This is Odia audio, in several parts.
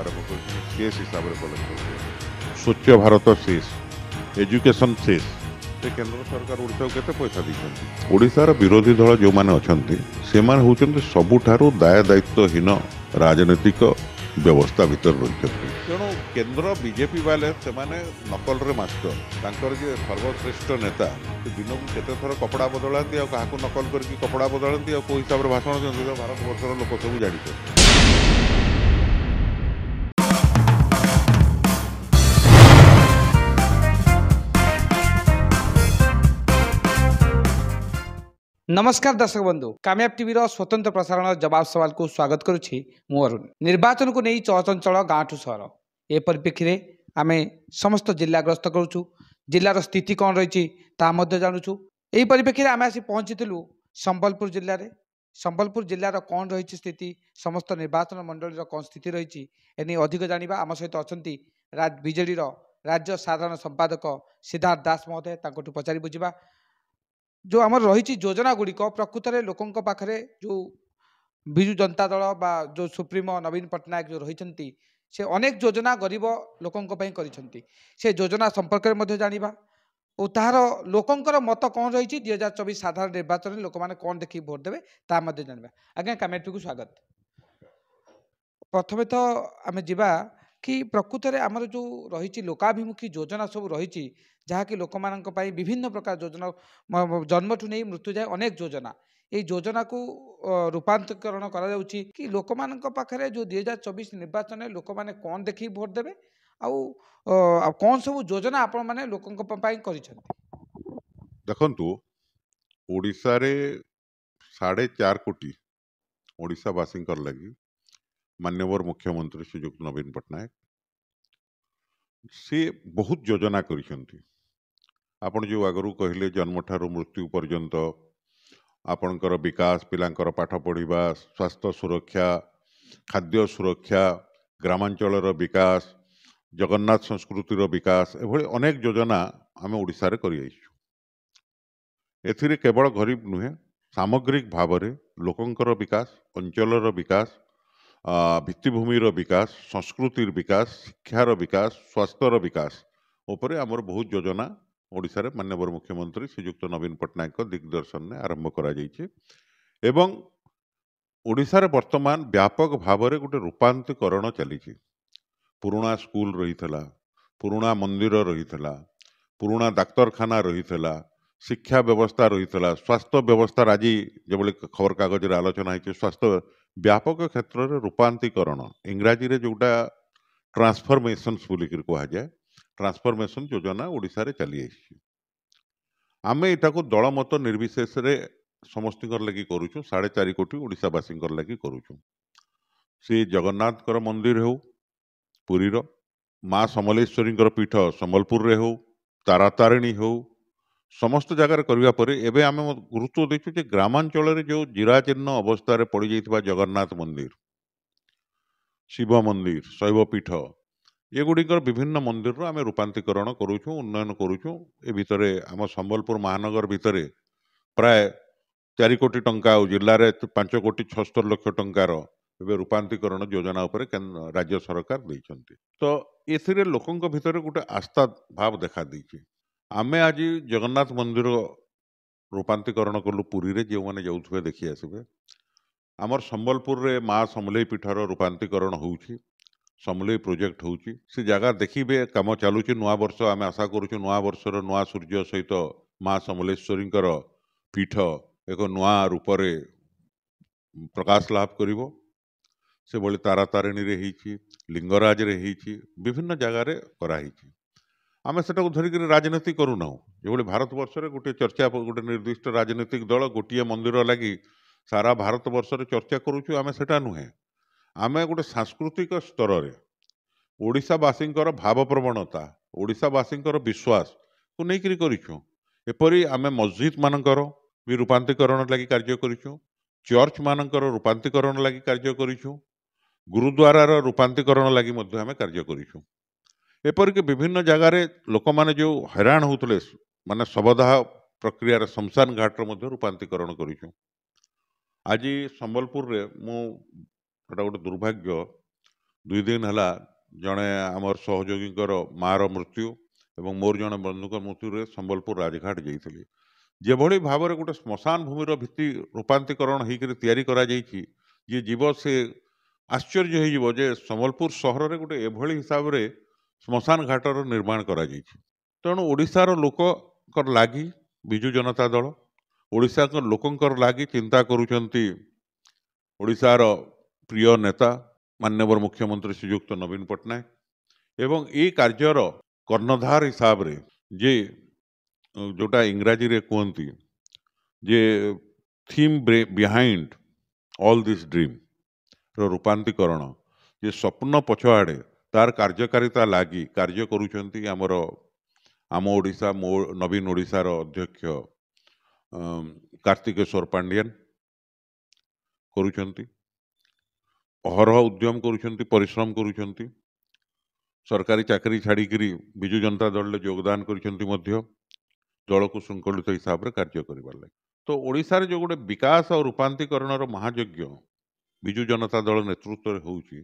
ଆରମ୍ଭ କରୁଛି କେସ୍ ହିସାବରେ ଫଲୋ କରୁଛି ସ୍ୱଚ୍ଛ ଭାରତ ସେସ୍ ଏଜୁକେସନ୍ ସେସ୍ ସେ କେନ୍ଦ୍ର ସରକାର ଓଡ଼ିଶାକୁ କେତେ ପଇସା ଦେଇଛନ୍ତି ଓଡ଼ିଶାର ବିରୋଧୀ ଦଳ ଯେଉଁମାନେ ଅଛନ୍ତି ସେମାନେ ହେଉଛନ୍ତି ସବୁଠାରୁ ଦାୟ ଦାୟିତ୍ୱହୀନ ରାଜନୈତିକ ବ୍ୟବସ୍ଥା ଭିତରେ ରହିଛନ୍ତି ତେଣୁ କେନ୍ଦ୍ର ବିଜେପି ବାଲେ ସେମାନେ ନକଲରେ ମାଷ୍ଟର ତାଙ୍କର ଯିଏ ସର୍ବଶ୍ରେଷ୍ଠ ନେତା ସେ ଦିନକୁ କେତେଥର କପଡ଼ା ବଦଳାନ୍ତି ଆଉ କାହାକୁ ନକଲ କରିକି କପଡ଼ା ବଦଳାନ୍ତି ଆଉ କେଉଁ ହିସାବରେ ଭାଷଣ ଦିଅନ୍ତି ଭାରତବର୍ଷର ଲୋକ ସବୁ ଜାଣିଛନ୍ତି ନମସ୍କାର ଦର୍ଶକ ବନ୍ଧୁ କାମ୍ୟାବ ଟିଭିର ସ୍ୱତନ୍ତ୍ର ପ୍ରସାରଣ ଜବାବ ସବାଲକୁ ସ୍ୱାଗତ କରୁଛି ମୁଁ ଅରୁଣ ନିର୍ବାଚନକୁ ନେଇ ଚଳଚଞ୍ଚଳ ଗାଁଠୁ ସହର ଏ ପରିପ୍ରେକ୍ଷୀରେ ଆମେ ସମସ୍ତ ଜିଲ୍ଲା ଗ୍ରସ୍ତ କରୁଛୁ ଜିଲ୍ଲାର ସ୍ଥିତି କ'ଣ ରହିଛି ତାହା ମଧ୍ୟ ଜାଣୁଛୁ ଏହି ପରିପ୍ରେକ୍ଷୀରେ ଆମେ ଆସି ପହଞ୍ଚିଥିଲୁ ସମ୍ବଲପୁର ଜିଲ୍ଲାରେ ସମ୍ବଲପୁର ଜିଲ୍ଲାର କ'ଣ ରହିଛି ସ୍ଥିତି ସମସ୍ତ ନିର୍ବାଚନ ମଣ୍ଡଳୀର କ'ଣ ସ୍ଥିତି ରହିଛି ଏନେଇ ଅଧିକ ଜାଣିବା ଆମ ସହିତ ଅଛନ୍ତି ବିଜେଡ଼ିର ରାଜ୍ୟ ସାଧାରଣ ସମ୍ପାଦକ ସିଦ୍ଧାର୍ଥ ଦାସ ମହୋଦୟ ତାଙ୍କଠୁ ପଚାରି ବୁଝିବା ଯେଉଁ ଆମର ରହିଛି ଯୋଜନା ଗୁଡ଼ିକ ପ୍ରକୃତରେ ଲୋକଙ୍କ ପାଖରେ ଯେଉଁ ବିଜୁ ଜନତା ଦଳ ବା ଯେଉଁ ସୁପ୍ରିମୋ ନବୀନ ପଟ୍ଟନାୟକ ଯେଉଁ ରହିଛନ୍ତି ସେ ଅନେକ ଯୋଜନା ଗରିବ ଲୋକଙ୍କ ପାଇଁ କରିଛନ୍ତି ସେ ଯୋଜନା ସମ୍ପର୍କରେ ମଧ୍ୟ ଜାଣିବା ଓ ତାହାର ଲୋକଙ୍କର ମତ କ'ଣ ରହିଛି ଦୁଇ ହଜାର ଚବିଶ ସାଧାରଣ ନିର୍ବାଚନରେ ଲୋକମାନେ କ'ଣ ଦେଖିକି ଭୋଟ ଦେବେ ତାହା ମଧ୍ୟ ଜାଣିବା ଆଜ୍ଞା କମେଣ୍ଟକୁ ସ୍ୱାଗତ ପ୍ରଥମେ ତ ଆମେ ଯିବା कि प्रकृत आमर जो रही लोकाभिमुखी योजना सब रही जहाँकि लोक मानी विभिन्न प्रकार योजना जन्मठू नहीं मृत्यु जाए अनेक योजना ये योजना को रूपातरण कर लोक मानते जो दुई हजार चौबीस निर्वाचन लोक मैंने कौन देख भोट देवे आउ कौन सब योजना आप लोक कर देखु ओडे साढ़े चार कोटी ओडावासी लगी ମାନ୍ୟବର ମୁଖ୍ୟମନ୍ତ୍ରୀ ଶ୍ରୀଯୁକ୍ତ ନବୀନ ପଟ୍ଟନାୟକ ସିଏ ବହୁତ ଯୋଜନା କରିଛନ୍ତି ଆପଣ ଯେଉଁ ଆଗରୁ କହିଲେ ଜନ୍ମଠାରୁ ମୃତ୍ୟୁ ପର୍ଯ୍ୟନ୍ତ ଆପଣଙ୍କର ବିକାଶ ପିଲାଙ୍କର ପାଠ ପଢ଼ିବା ସ୍ୱାସ୍ଥ୍ୟ ସୁରକ୍ଷା ଖାଦ୍ୟ ସୁରକ୍ଷା ଗ୍ରାମାଞ୍ଚଳର ବିକାଶ ଜଗନ୍ନାଥ ସଂସ୍କୃତିର ବିକାଶ ଏଭଳି ଅନେକ ଯୋଜନା ଆମେ ଓଡ଼ିଶାରେ କରିଆସିଛୁ ଏଥିରେ କେବଳ ଗରିବ ନୁହେଁ ସାମଗ୍ରିକ ଭାବରେ ଲୋକଙ୍କର ବିକାଶ ଅଞ୍ଚଳର ବିକାଶ ଭିତ୍ତିଭୂମିର ବିକାଶ ସଂସ୍କୃତିର ବିକାଶ ଶିକ୍ଷାର ବିକାଶ ସ୍ୱାସ୍ଥ୍ୟର ବିକାଶ ଉପରେ ଆମର ବହୁତ ଯୋଜନା ଓଡ଼ିଶାରେ ମାନ୍ୟବର ମୁଖ୍ୟମନ୍ତ୍ରୀ ଶ୍ରୀଯୁକ୍ତ ନବୀନ ପଟ୍ଟନାୟକଙ୍କ ଦିଗ୍ଦର୍ଶନରେ ଆରମ୍ଭ କରାଯାଇଛି ଏବଂ ଓଡ଼ିଶାରେ ବର୍ତ୍ତମାନ ବ୍ୟାପକ ଭାବରେ ଗୋଟେ ରୂପାନ୍ତରୀକରଣ ଚାଲିଛି ପୁରୁଣା ସ୍କୁଲ ରହିଥିଲା ପୁରୁଣା ମନ୍ଦିର ରହିଥିଲା ପୁରୁଣା ଡାକ୍ତରଖାନା ରହିଥିଲା ଶିକ୍ଷା ବ୍ୟବସ୍ଥା ରହିଥିଲା ସ୍ୱାସ୍ଥ୍ୟ ବ୍ୟବସ୍ଥାର ଆଜି ଯେଭଳି ଖବରକାଗଜରେ ଆଲୋଚନା ହେଇଛି ସ୍ୱାସ୍ଥ୍ୟ ବ୍ୟାପକ କ୍ଷେତ୍ରରେ ରୂପାନ୍ତିକରଣ ଇଂରାଜୀରେ ଯେଉଁଟା ଟ୍ରାନ୍ସଫର୍ମେସନ୍ସ ବୋଲିକିରି କୁହାଯାଏ ଟ୍ରାନ୍ସଫର୍ମେସନ୍ ଯୋଜନା ଓଡ଼ିଶାରେ ଚାଲିଆସିଛି ଆମେ ଏଇଟାକୁ ଦଳମତ ନିର୍ବିଶେଷରେ ସମସ୍ତଙ୍କର ଲାଗି କରୁଛୁ ସାଢ଼େ ଚାରି କୋଟି ଓଡ଼ିଶାବାସୀଙ୍କର ଲାଗି କରୁଛୁ ସେ ଜଗନ୍ନାଥଙ୍କର ମନ୍ଦିର ହେଉ ପୁରୀର ମା ସମଲେଶ୍ୱରୀଙ୍କର ପୀଠ ସମ୍ବଲପୁରରେ ହେଉ ତାରାତାରିଣୀ ହେଉ ସମସ୍ତ ଜାଗାରେ କରିବା ପରେ ଏବେ ଆମେ ଗୁରୁତ୍ୱ ଦେଇଛୁ ଯେ ଗ୍ରାମାଞ୍ଚଳରେ ଯେଉଁ ଜିରାଚିହ୍ନ ଅବସ୍ଥାରେ ପଡ଼ିଯାଇଥିବା ଜଗନ୍ନାଥ ମନ୍ଦିର ଶିବ ମନ୍ଦିର ଶୈବପୀଠ ଏଗୁଡ଼ିକର ବିଭିନ୍ନ ମନ୍ଦିରର ଆମେ ରୂପାନ୍ତରିକରଣ କରୁଛୁ ଉନ୍ନୟନ କରୁଛୁ ଏ ଭିତରେ ଆମ ସମ୍ବଲପୁର ମହାନଗର ଭିତରେ ପ୍ରାୟ ଚାରି କୋଟି ଟଙ୍କା ଆଉ ଜିଲ୍ଲାରେ ପାଞ୍ଚ କୋଟି ଛଅସ୍ତର ଲକ୍ଷ ଟଙ୍କାର ଏବେ ରୂପାନ୍ତରିକରଣ ଯୋଜନା ଉପରେ ରାଜ୍ୟ ସରକାର ଦେଇଛନ୍ତି ତ ଏଥିରେ ଲୋକଙ୍କ ଭିତରେ ଗୋଟେ ଆସ୍ଥା ଭାବ ଦେଖାଦେଇଛି ଆମେ ଆଜି ଜଗନ୍ନାଥ ମନ୍ଦିର ରୂପାନ୍ତିକରଣ କଲୁ ପୁରୀରେ ଯେଉଁମାନେ ଯାଉଥିବେ ଦେଖି ଆସିବେ ଆମର ସମ୍ବଲପୁରରେ ମା ସମଲେଇ ପୀଠର ରୂପାନ୍ତିକରଣ ହେଉଛି ସମଲେଇ ପ୍ରୋଜେକ୍ଟ ହେଉଛି ସେ ଜାଗା ଦେଖିବେ କାମ ଚାଲୁଛି ନୂଆବର୍ଷ ଆମେ ଆଶା କରୁଛୁ ନୂଆବର୍ଷର ନୂଆ ସୂର୍ଯ୍ୟ ସହିତ ମା ସମଲେଶ୍ୱରୀଙ୍କର ପୀଠ ଏକ ନୂଆ ରୂପରେ ପ୍ରକାଶ ଲାଭ କରିବ ସେଭଳି ତାରାତାରିଣୀରେ ହେଇଛି ଲିଙ୍ଗରାଜରେ ହେଇଛି ବିଭିନ୍ନ ଜାଗାରେ କରାହେଇଛି ଆମେ ସେଟାକୁ ଧରିକିରି ରାଜନୀତି କରୁନାହୁଁ ଯେଭଳି ଭାରତବର୍ଷରେ ଗୋଟିଏ ଚର୍ଚ୍ଚା ଗୋଟିଏ ନିର୍ଦ୍ଦିଷ୍ଟ ରାଜନୈତିକ ଦଳ ଗୋଟିଏ ମନ୍ଦିର ଲାଗି ସାରା ଭାରତ ବର୍ଷରେ ଚର୍ଚ୍ଚା କରୁଛୁ ଆମେ ସେଇଟା ନୁହେଁ ଆମେ ଗୋଟେ ସାଂସ୍କୃତିକ ସ୍ତରରେ ଓଡ଼ିଶାବାସୀଙ୍କର ଭାବ ପ୍ରବଣତା ଓଡ଼ିଶାବାସୀଙ୍କର ବିଶ୍ୱାସକୁ ନେଇକିରି କରିଛୁ ଏପରି ଆମେ ମସଜିଦ୍ମାନଙ୍କର ବି ରୂପାନ୍ତୀକରଣ ଲାଗି କାର୍ଯ୍ୟ କରିଛୁ ଚର୍ଚ୍ଚମାନଙ୍କର ରୂପାନ୍ତୀକରଣ ଲାଗି କାର୍ଯ୍ୟ କରିଛୁ ଗୁରୁଦ୍ୱାରାର ରୂପାନ୍ତୀକରଣ ଲାଗି ମଧ୍ୟ ଆମେ କାର୍ଯ୍ୟ କରିଛୁ ଏପରିକି ବିଭିନ୍ନ ଜାଗାରେ ଲୋକମାନେ ଯେଉଁ ହଇରାଣ ହେଉଥିଲେ ମାନେ ଶବଦାହ ପ୍ରକ୍ରିୟାରେ ଶ୍ମଶାନ ଘାଟର ମଧ୍ୟ ରୂପାନ୍ତରିକରଣ କରିଛୁ ଆଜି ସମ୍ବଲପୁରରେ ମୁଁ ଏଇଟା ଗୋଟେ ଦୁର୍ଭାଗ୍ୟ ଦୁଇ ଦିନ ହେଲା ଜଣେ ଆମର ସହଯୋଗୀଙ୍କର ମାଆର ମୃତ୍ୟୁ ଏବଂ ମୋର ଜଣେ ବନ୍ଧୁଙ୍କ ମୃତ୍ୟୁରେ ସମ୍ବଲପୁର ରାଜଘାଟ ଯାଇଥିଲି ଯେଭଳି ଭାବରେ ଗୋଟେ ଶ୍ମଶାନ ଭୂମିର ଭିତ୍ତି ରୂପାନ୍ତରିକରଣ ହେଇକରି ତିଆରି କରାଯାଇଛି ଯିଏ ଯିବ ସେ ଆଶ୍ଚର୍ଯ୍ୟ ହେଇଯିବ ଯେ ସମ୍ବଲପୁର ସହରରେ ଗୋଟେ ଏଭଳି ହିସାବରେ ଶ୍ମଶାନ ଘାଟର ନିର୍ମାଣ କରାଯାଇଛି ତେଣୁ ଓଡ଼ିଶାର ଲୋକଙ୍କର ଲାଗି ବିଜୁ ଜନତା ଦଳ ଓଡ଼ିଶାଙ୍କ ଲୋକଙ୍କର ଲାଗି ଚିନ୍ତା କରୁଛନ୍ତି ଓଡ଼ିଶାର ପ୍ରିୟ ନେତା ମାନ୍ୟବର ମୁଖ୍ୟମନ୍ତ୍ରୀ ଶ୍ରୀଯୁକ୍ତ ନବୀନ ପଟ୍ଟନାୟକ ଏବଂ ଏଇ କାର୍ଯ୍ୟର କର୍ଣ୍ଣଧାର ହିସାବରେ ଯେ ଯେଉଁଟା ଇଂରାଜୀରେ କୁହନ୍ତି ଯେ ଥିମ୍ ବିହାଇଣ୍ଡ ଅଲ୍ ଦିସ୍ ଡ୍ରିମ୍ର ରୂପାନ୍ତିକରଣ ଯେ ସ୍ୱପ୍ନ ପଛଆଡ଼େ তার কার্যকারিতা লাগি କାର୍ଯ୍ୟ କରୁଛନ୍ତି ଆମର ଆମ ଓଡ଼ିଶା ମୋ ନବୀନ ଓଡ଼ିଶାର ଅଧ୍ୟକ୍ଷ କାର୍ତ୍ତିକେଶ୍ୱର ପାଣ୍ଡିଆନ କରୁଛନ୍ତି ଅହରହ ଉଦ୍ୟମ କରୁଛନ୍ତି ପରିଶ୍ରମ କରୁଛନ୍ତି ସରକାରୀ ଚାକିରି ଛାଡ଼ିକିରି ବିଜୁ ଜନତା ଦଳରେ ଯୋଗଦାନ କରିଛନ୍ତି ମଧ୍ୟ ଦଳକୁ ଶୃଙ୍ଖଳିତ ହିସାବରେ କାର୍ଯ୍ୟ କରିବାର ଲାଗି ତ ଓଡ଼ିଶାରେ ଯେଉଁ ଗୋଟେ ବିକାଶ ଆଉ ରୂପାନ୍ତିକରଣର ମହାଯଜ୍ଞ ବିଜୁ ଜନତା ଦଳ ନେତୃତ୍ୱରେ ହେଉଛି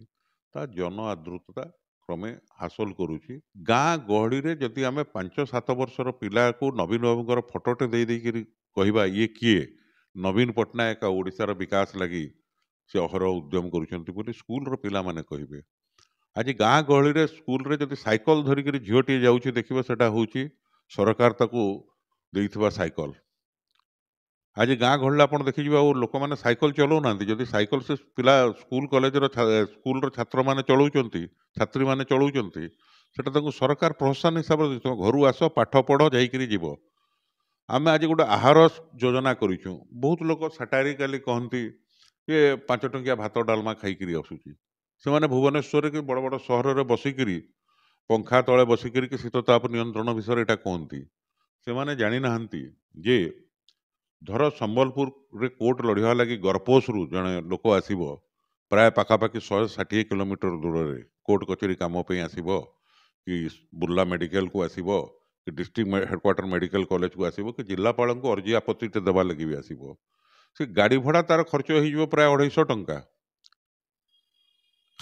ତା ଜନ ଆଦୃତତା କ୍ରମେ ହାସଲ କରୁଛି ଗାଁ ଗହଳିରେ ଯଦି ଆମେ ପାଞ୍ଚ ସାତ ବର୍ଷର ପିଲାକୁ ନବୀନ ବାବୁଙ୍କର ଫଟୋଟେ ଦେଇ ଦେଇକିରି କହିବା ଇଏ କିଏ ନବୀନ ପଟ୍ଟନାୟକ ଆଉ ଓଡ଼ିଶାର ବିକାଶ ଲାଗି ସେ ଅହର ଉଦ୍ୟମ କରୁଛନ୍ତି ବୋଲି ସ୍କୁଲର ପିଲାମାନେ କହିବେ ଆଜି ଗାଁ ଗହଳିରେ ସ୍କୁଲରେ ଯଦି ସାଇକଲ ଧରିକିରି ଝିଅଟିଏ ଯାଉଛି ଦେଖିବ ସେଇଟା ହେଉଛି ସରକାର ତାକୁ ଦେଇଥିବା ସାଇକଲ ଆଜି ଗାଁ ଗହଳିରେ ଆପଣ ଦେଖିଯିବେ ଆଉ ଲୋକମାନେ ସାଇକେଲ ଚଲାଉନାହାନ୍ତି ଯଦି ସାଇକେଲ ସେ ପିଲା ସ୍କୁଲ କଲେଜର ସ୍କୁଲର ଛାତ୍ରମାନେ ଚଳାଉଛନ୍ତି ଛାତ୍ରୀମାନେ ଚଳାଉଛନ୍ତି ସେଟା ତାଙ୍କୁ ସରକାର ପ୍ରୋତ୍ସାହନ ହିସାବରେ ଦେଉଛନ୍ତି ଘରୁ ଆସ ପାଠ ପଢ଼ ଯାଇକିରି ଯିବ ଆମେ ଆଜି ଗୋଟେ ଆହାର ଯୋଜନା କରିଛୁ ବହୁତ ଲୋକ ସାଟାରିକାଲି କହନ୍ତି ଯେ ପାଞ୍ଚ ଟଙ୍କିଆ ଭାତ ଡାଲମା ଖାଇକିରି ଆସୁଛି ସେମାନେ ଭୁବନେଶ୍ୱରରେ କି ବଡ଼ ବଡ଼ ସହରରେ ବସିକିରି ପଙ୍ଖା ତଳେ ବସିକିରି କି ଶୀତତାପ ନିୟନ୍ତ୍ରଣ ବିଷୟରେ ଏଇଟା କୁହନ୍ତି ସେମାନେ ଜାଣିନାହାନ୍ତି ଯେ ଧର ସମ୍ବଲପୁରରେ କୋର୍ଟ ଲଢ଼ିବା ଲାଗି ଗର୍ପୋସରୁ ଜଣେ ଲୋକ ଆସିବ ପ୍ରାୟ ପାଖାପାଖି ଶହେ ଷାଠିଏ କିଲୋମିଟର ଦୂରରେ କୋର୍ଟ କଚେରୀ କାମ ପାଇଁ ଆସିବ କି ବୁର୍ଲା ମେଡ଼ିକାଲକୁ ଆସିବ କି ଡିଷ୍ଟ୍ରିକ୍ଟ ହେଡ଼କ୍ୱାର୍ଟର ମେଡ଼ିକାଲ କଲେଜକୁ ଆସିବ କି ଜିଲ୍ଲାପାଳଙ୍କୁ ଅର୍ଜି ଆପତ୍ତିଟେ ଦେବା ଲାଗି ବି ଆସିବ ସେ ଗାଡ଼ି ଭଡ଼ା ତାର ଖର୍ଚ୍ଚ ହେଇଯିବ ପ୍ରାୟ ଅଢ଼େଇଶହ ଟଙ୍କା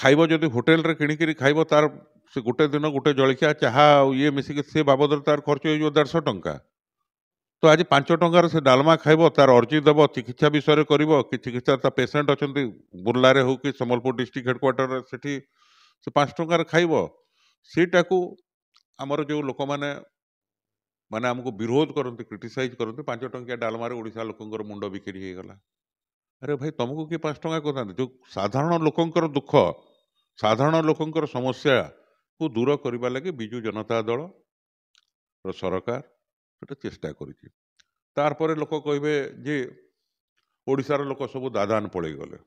ଖାଇବ ଯଦି ହୋଟେଲରେ କିଣିକିରି ଖାଇବ ତାର ସେ ଗୋଟେ ଦିନ ଗୋଟେ ଜଳଖିଆ ଚାହା ଆଉ ଇଏ ମିଶିକି ସେ ବାବଦରେ ତାର ଖର୍ଚ୍ଚ ହେଇଯିବ ଦେଢ଼ଶହ ଟଙ୍କା ତ ଆଜି ପାଞ୍ଚ ଟଙ୍କାର ସେ ଡାଲମା ଖାଇବ ତାର ଅର୍ଜି ଦେବ ଚିକିତ୍ସା ବିଷୟରେ କରିବ କି ଚିକିତ୍ସା ତା ପେସେଣ୍ଟ ଅଛନ୍ତି ବୁର୍ଲାରେ ହେଉ କି ସମ୍ବଲପୁର ଡିଷ୍ଟ୍ରିକ୍ଟ ହେଡ଼କ୍ୱାର୍ଟରରେ ସେଠି ସେ ପାଞ୍ଚ ଟଙ୍କାରେ ଖାଇବ ସେଇଟାକୁ ଆମର ଯେଉଁ ଲୋକମାନେ ମାନେ ଆମକୁ ବିରୋଧ କରନ୍ତି କ୍ରିଟିସାଇଜ୍ କରନ୍ତି ପାଞ୍ଚ ଟଙ୍କିଆ ଡାଲମାରେ ଓଡ଼ିଶା ଲୋକଙ୍କର ମୁଣ୍ଡ ବିକ୍ରି ହେଇଗଲା ଆରେ ଭାଇ ତୁମକୁ କିଏ ପାଞ୍ଚ ଟଙ୍କା କହୁଥାନ୍ତି ଯେଉଁ ସାଧାରଣ ଲୋକଙ୍କର ଦୁଃଖ ସାଧାରଣ ଲୋକଙ୍କର ସମସ୍ୟାକୁ ଦୂର କରିବା ଲାଗି ବିଜୁ ଜନତା ଦଳର ସରକାର ସେଟା ଚେଷ୍ଟା କରିଛି ତାପରେ ଲୋକ କହିବେ ଯେ ଓଡ଼ିଶାର ଲୋକ ସବୁ ଦାଦାନ ପଳେଇଗଲେ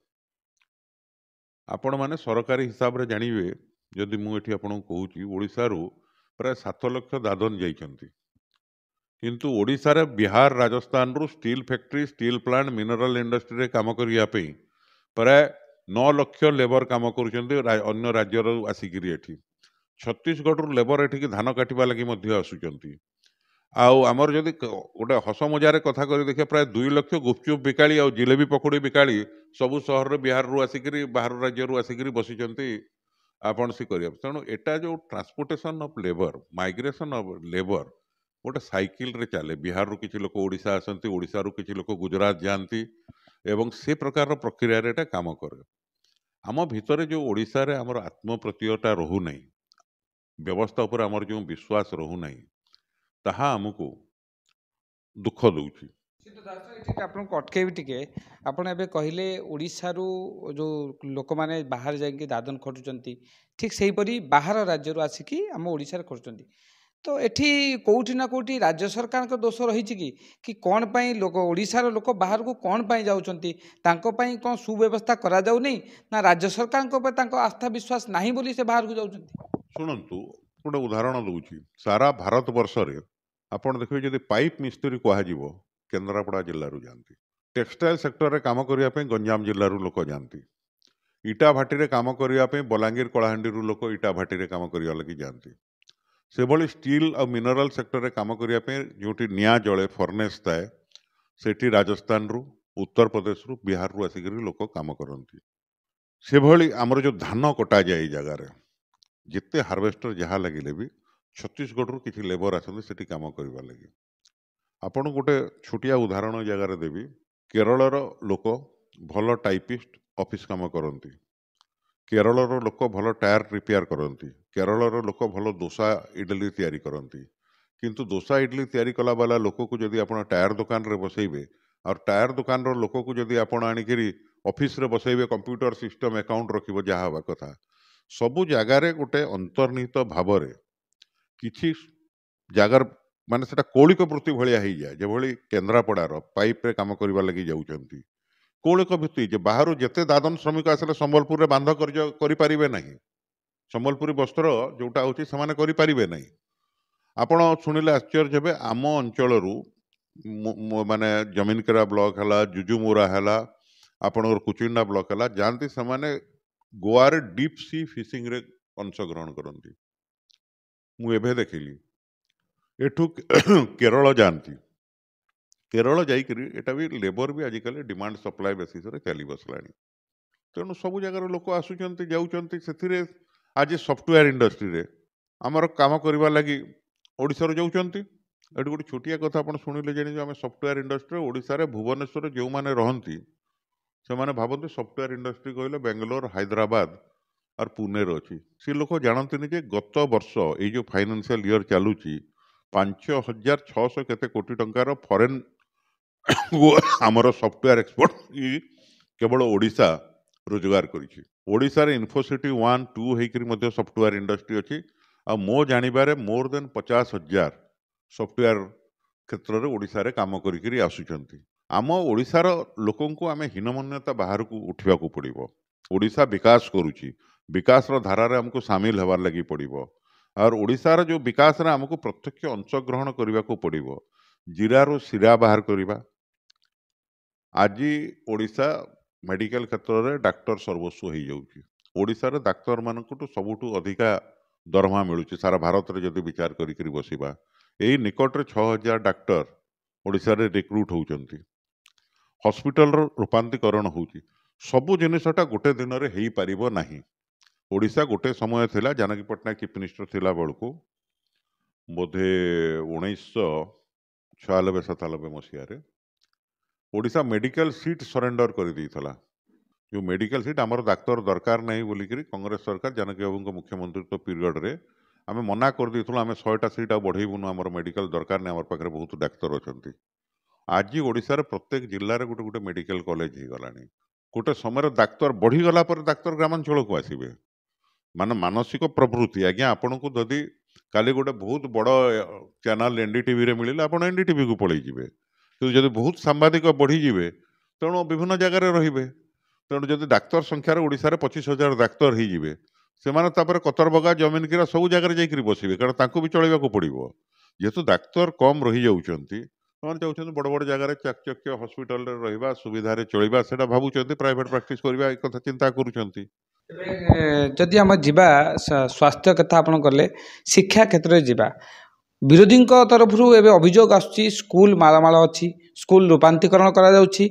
ଆପଣମାନେ ସରକାରୀ ହିସାବରେ ଜାଣିବେ ଯଦି ମୁଁ ଏଠି ଆପଣଙ୍କୁ କହୁଛି ଓଡ଼ିଶାରୁ ପ୍ରାୟ ସାତ ଲକ୍ଷ ଦାଦନ ଯାଇଛନ୍ତି କିନ୍ତୁ ଓଡ଼ିଶାରେ ବିହାର ରାଜସ୍ଥାନରୁ steel factory steel plant mineral ଇଣ୍ଡଷ୍ଟ୍ରିରେ କାମ କରିବା ପାଇଁ ପ୍ରାୟ ନଅ ଲକ୍ଷ ଲେବର କାମ କରୁଛନ୍ତି ଅନ୍ୟ ରାଜ୍ୟରୁ ଆସିକିରି ଏଠି ଛତିଶଗଡ଼ରୁ ଲେବର ଏଠିକି ଧାନ କାଟିବା ଲାଗି ମଧ୍ୟ ଆସୁଛନ୍ତି आमर जब गोटे हस मजार कथा कर देखिए प्राय दुई लक्ष गुपचुप बिका आउ जिलेबी पकुड़ी बिका सबू सहर बिहार रू आसिक बाहर राज्य आसिक बसिंटी तेणु एटा जो transportation of labour migration of labour गोटे सैकिल चले बिहार रू कि लोक ओडा आसार कि लोक गुजरात जाती से प्रकार प्रक्रिया कम कम भितर जो ओडा आत्मप्रतीयटा रोना व्यवस्था उपर जो विश्वास रोना ତାହା ଆମକୁ ଦୁଃଖ ଦେଉଛି ଆପଣଙ୍କୁ ଅଟକେଇବି ଟିକେ ଆପଣ ଏବେ କହିଲେ ଓଡ଼ିଶାରୁ ଯେଉଁ ଲୋକମାନେ ବାହାରେ ଯାଇକି ଦାଦନ ଖଟୁଛନ୍ତି ଠିକ୍ ସେହିପରି ବାହାର ରାଜ୍ୟରୁ ଆସିକି ଆମ ଓଡ଼ିଶାରେ ଖଟୁଛନ୍ତି ତ ଏଠି କେଉଁଠି ନା କେଉଁଠି ରାଜ୍ୟ ସରକାରଙ୍କ ଦୋଷ ରହିଛି କି କି କ'ଣ ପାଇଁ ଲୋକ ଓଡ଼ିଶାର ଲୋକ ବାହାରକୁ କ'ଣ ପାଇଁ ଯାଉଛନ୍ତି ତାଙ୍କ ପାଇଁ କ'ଣ ସୁବ୍ୟବସ୍ଥା କରାଯାଉନି ନା ରାଜ୍ୟ ସରକାରଙ୍କ ଉପରେ ତାଙ୍କ ଆସ୍ଥା ବିଶ୍ୱାସ ନାହିଁ ବୋଲି ସେ ବାହାରକୁ ଯାଉଛନ୍ତି ଶୁଣନ୍ତୁ ଗୋଟେ ଉଦାହରଣ ଦେଉଛି ସାରା ଭାରତବର୍ଷରେ ଆପଣ ଦେଖିବେ ଯଦି ପାଇପ୍ ମିସ୍ତ୍ରୀ କୁହାଯିବ କେନ୍ଦ୍ରାପଡ଼ା ଜିଲ୍ଲାରୁ ଯାଆନ୍ତି ଟେକ୍ସଟାଇଲ୍ ସେକ୍ଟରରେ କାମ କରିବା ପାଇଁ ଗଞ୍ଜାମ ଜିଲ୍ଲାରୁ ଲୋକ ଯାଆନ୍ତି ଇଟାଭାଟିରେ କାମ କରିବା ପାଇଁ ବଲାଙ୍ଗୀର କଳାହାଣ୍ଡିରୁ ଲୋକ ଇଟାଭାଟିରେ କାମ କରିବା ଲାଗି ଯାଆନ୍ତି ସେଭଳି ଷ୍ଟିଲ୍ ଆଉ ମିନେରାଲ୍ ସେକ୍ଟରରେ କାମ କରିବା ପାଇଁ ଯେଉଁଠି ନିଆଁ ଜଳେ ଫର୍ନେସ୍ ଥାଏ ସେଠି ରାଜସ୍ଥାନରୁ ଉତ୍ତରପ୍ରଦେଶରୁ ବିହାରରୁ ଆସିକରି ଲୋକ କାମ କରନ୍ତି ସେଭଳି ଆମର ଯେଉଁ ଧାନ କଟାଯାଏ ଏଇ ଜାଗାରେ ଯେତେ ହାର୍ଭେଷ୍ଟର ଯାହା ଲାଗିଲେ ବି ଛତିଶଗଡ଼ରୁ କିଛି ଲେବର ଆସନ୍ତି ସେଠି କାମ କରିବା ଲାଗି ଆପଣ ଗୋଟେ ଛୋଟିଆ ଉଦାହରଣ ଜାଗାରେ ଦେବି କେରଳର ଲୋକ ଭଲ ଟାଇପିଷ୍ଟ ଅଫିସ୍ କାମ କରନ୍ତି କେରଳର ଲୋକ ଭଲ ଟାୟାର ରିପେୟାର୍ କରନ୍ତି କେରଳର ଲୋକ ଭଲ ଦୋସା ଇଡ଼ଲି ତିଆରି କରନ୍ତି କିନ୍ତୁ ଦୋସା ଇଡ଼ଲି ତିଆରି କଲାବାଲା ଲୋକକୁ ଯଦି ଆପଣ ଟାୟାର ଦୋକାନରେ ବସେଇବେ ଆଉ ଟାୟାର ଦୋକାନର ଲୋକକୁ ଯଦି ଆପଣ ଆଣିକିରି ଅଫିସରେ ବସେଇବେ କମ୍ପ୍ୟୁଟର ସିଷ୍ଟମ୍ ଆକାଉଣ୍ଟ ରଖିବ ଯାହା ହେବା କଥା ସବୁ ଜାଗାରେ ଗୋଟେ ଅନ୍ତର୍ନିହିତ ଭାବରେ କିଛି ଜାଗାର ମାନେ ସେଇଟା କୌଳିକ ବୃତ୍ତି ଭଳିଆ ହେଇଯାଏ ଯେଭଳି କେନ୍ଦ୍ରାପଡ଼ାର ପାଇପ୍ରେ କାମ କରିବା ଲାଗି ଯାଉଛନ୍ତି କୌଳିକ ବୃତ୍ତି ଯେ ବାହାରୁ ଯେତେ ଦାଦନ ଶ୍ରମିକ ଆସିଲେ ସମ୍ବଲପୁରରେ ବାନ୍ଧ କରିପାରିବେ ନାହିଁ ସମ୍ବଲପୁରୀ ବସ୍ତ୍ର ଯେଉଁଟା ହେଉଛି ସେମାନେ କରିପାରିବେ ନାହିଁ ଆପଣ ଶୁଣିଲେ ଆଶ୍ଚର୍ଯ୍ୟ ହେବେ ଆମ ଅଞ୍ଚଳରୁ ମାନେ ଜମିନକେରା ବ୍ଲକ ହେଲା ଜୁଜୁମୁରା ହେଲା ଆପଣଙ୍କର କୁଚିଣ୍ଡା ବ୍ଲକ୍ ହେଲା ଯାଆନ୍ତି ସେମାନେ ଗୋଆରେ ଡିପ୍ ସି ଫିସିଂରେ ଅଂଶଗ୍ରହଣ କରନ୍ତି ମୁଁ ଏବେ ଦେଖିଲି ଏଠୁ କେରଳ ଯାଆନ୍ତି କେରଳ ଯାଇକରି ଏଇଟା ବି ଲେବର ବି ଆଜିକାଲି ଡିମାଣ୍ଡ ସପ୍ଲାଏ ବେସିସ୍ରେ ଚାଲି ବସିଲାଣି ତେଣୁ ସବୁ ଜାଗାରୁ ଲୋକ ଆସୁଛନ୍ତି ଯାଉଛନ୍ତି ସେଥିରେ ଆଜି ସଫ୍ଟୱେୟାର ଇଣ୍ଡଷ୍ଟ୍ରିରେ ଆମର କାମ କରିବା ଲାଗି ଓଡ଼ିଶାରୁ ଯାଉଛନ୍ତି ଏଠି ଗୋଟେ ଛୋଟିଆ କଥା ଆପଣ ଶୁଣିଲେ ଜାଣିଛୁ ଆମେ ସଫ୍ଟୱେୟାର ଇଣ୍ଡଷ୍ଟ୍ରି ଓଡ଼ିଶାରେ ଭୁବନେଶ୍ୱର ଯେଉଁମାନେ ରହନ୍ତି ସେମାନେ ଭାବନ୍ତି ସଫ୍ଟୱେୟାର ଇଣ୍ଡଷ୍ଟ୍ରି କହିଲେ ବେଙ୍ଗଲୋର ହାଇଦ୍ରାବାଦ আর পুনের অছি সে লোক জাণতিনি যে গত বর্ষ এই যে ফাইনান্সিয়াল ইয়ার চালুচি পাঁচ হাজার ছশ কেতে কোটি টঙ্কার ফরেন আমার সফটওয়্যার এক্সপোর্ট কেবল ওড়িশা রোজগার করেছি ওড়িশার ইনফোসিটি ওয়ান টু হয়েকি মধ্য সফটওয়্যার ইন্ডষ্ট্রি অছি আর মো জাণবার মোর দেন পচাশ হাজার সফটওয়্যার ক্ষেত্রে ওড়িশার কাম করি আসুচার আম ওড়িশার লোককে আমি হীনমন্যতা বাহারক উঠবাক পড়ব ওড়িশা বিকাশ করুছি ବିକାଶର ଧାରାରେ ଆମକୁ ସାମିଲ ହେବାର ଲାଗି ପଡ଼ିବ ଆଉ ଓଡ଼ିଶାର ଯେଉଁ ବିକାଶରେ ଆମକୁ ପ୍ରତ୍ୟକ୍ଷ ଅଂଶଗ୍ରହଣ କରିବାକୁ ପଡ଼ିବ ଜିରାରୁ ଶିରା ବାହାର କରିବା ଆଜି ଓଡ଼ିଶା ମେଡ଼ିକାଲ କ୍ଷେତ୍ରରେ ଡାକ୍ତର ସର୍ବସ୍ୱ ହେଇଯାଉଛି ଓଡ଼ିଶାରେ ଡାକ୍ତରମାନଙ୍କଠୁ ସବୁଠୁ ଅଧିକା ଦରମା ମିଳୁଛି ସାରା ଭାରତରେ ଯଦି ବିଚାର କରିକରି ବସିବା ଏଇ ନିକଟରେ ଛଅ ହଜାର ଡାକ୍ତର ଓଡ଼ିଶାରେ ରିକ୍ରୁଟ୍ ହେଉଛନ୍ତି ହସ୍ପିଟାଲର ରୂପାନ୍ତରୀକରଣ ହେଉଛି ସବୁ ଜିନିଷଟା ଗୋଟେ ଦିନରେ ହେଇପାରିବ ନାହିଁ ଓଡ଼ିଶା ଗୋଟେ ସମୟ ଥିଲା ଜାନକୀ ପଟ୍ଟନାୟକ ଚିଫ୍ ମିନିଷ୍ଟର ଥିଲା ବେଳକୁ ବୋଧେ ଉଣେଇଶହ ଛୟାନବେ ସତାନବେ ମସିହାରେ ଓଡ଼ିଶା ମେଡ଼ିକାଲ ସିଟ୍ ସରେଣ୍ଡର କରିଦେଇଥିଲା ଯେଉଁ ମେଡ଼ିକାଲ ସିଟ୍ ଆମର ଡାକ୍ତର ଦରକାର ନାହିଁ ବୋଲିକିରି କଂଗ୍ରେସ ସରକାର ଜାନକୀ ବାବୁଙ୍କ ମୁଖ୍ୟମନ୍ତ୍ରୀତ୍ୱ ପିରିୟଡ଼ରେ ଆମେ ମନା କରିଦେଇଥିଲୁ ଆମେ ଶହେଟା ସିଟ୍ ଆଉ ବଢ଼େଇବୁନୁ ଆମର ମେଡ଼ିକାଲ ଦରକାର ନାହିଁ ଆମର ପାଖରେ ବହୁତ ଡାକ୍ତର ଅଛନ୍ତି ଆଜି ଓଡ଼ିଶାରେ ପ୍ରତ୍ୟେକ ଜିଲ୍ଲାରେ ଗୋଟେ ଗୋଟେ ମେଡ଼ିକାଲ କଲେଜ ହେଇଗଲାଣି ଗୋଟେ ସମୟରେ ଡାକ୍ତର ବଢ଼ିଗଲା ପରେ ଡାକ୍ତର ଗ୍ରାମାଞ୍ଚଳକୁ ଆସିବେ मान मानसिक प्रवृत्ति आज्ञा आपण को जदि का गोटे बहुत बड़ चेल एन डी मिले आपड़ एन डी को पलिजे जब बहुत सांबादिक बढ़ीजे तेणु विभिन्न जगार रे तेणु जब डाक्तर संख्यार ओडार पचीस हजार डाक्तर होने कतरबगा जमीन किरा सब जगह जा बस भी चलने पड़ो जेहेतु डाक्तर कम रही जाने चाहते बड़ बड़ जगार चकचक्य हस्पिटाल रहा सुविधा चलता से भावुंत प्राइट प्राक्ट करवा एक चिंता करुँच ଏବେ ଯଦି ଆମେ ଯିବା ସ୍ୱାସ୍ଥ୍ୟ କଥା ଆପଣ କଲେ ଶିକ୍ଷା କ୍ଷେତ୍ରରେ ଯିବା ବିରୋଧୀଙ୍କ ତରଫରୁ ଏବେ ଅଭିଯୋଗ ଆସୁଛି ସ୍କୁଲ ମାଳମାଳ ଅଛି ସ୍କୁଲ ରୂପାନ୍ତିକରଣ କରାଯାଉଛି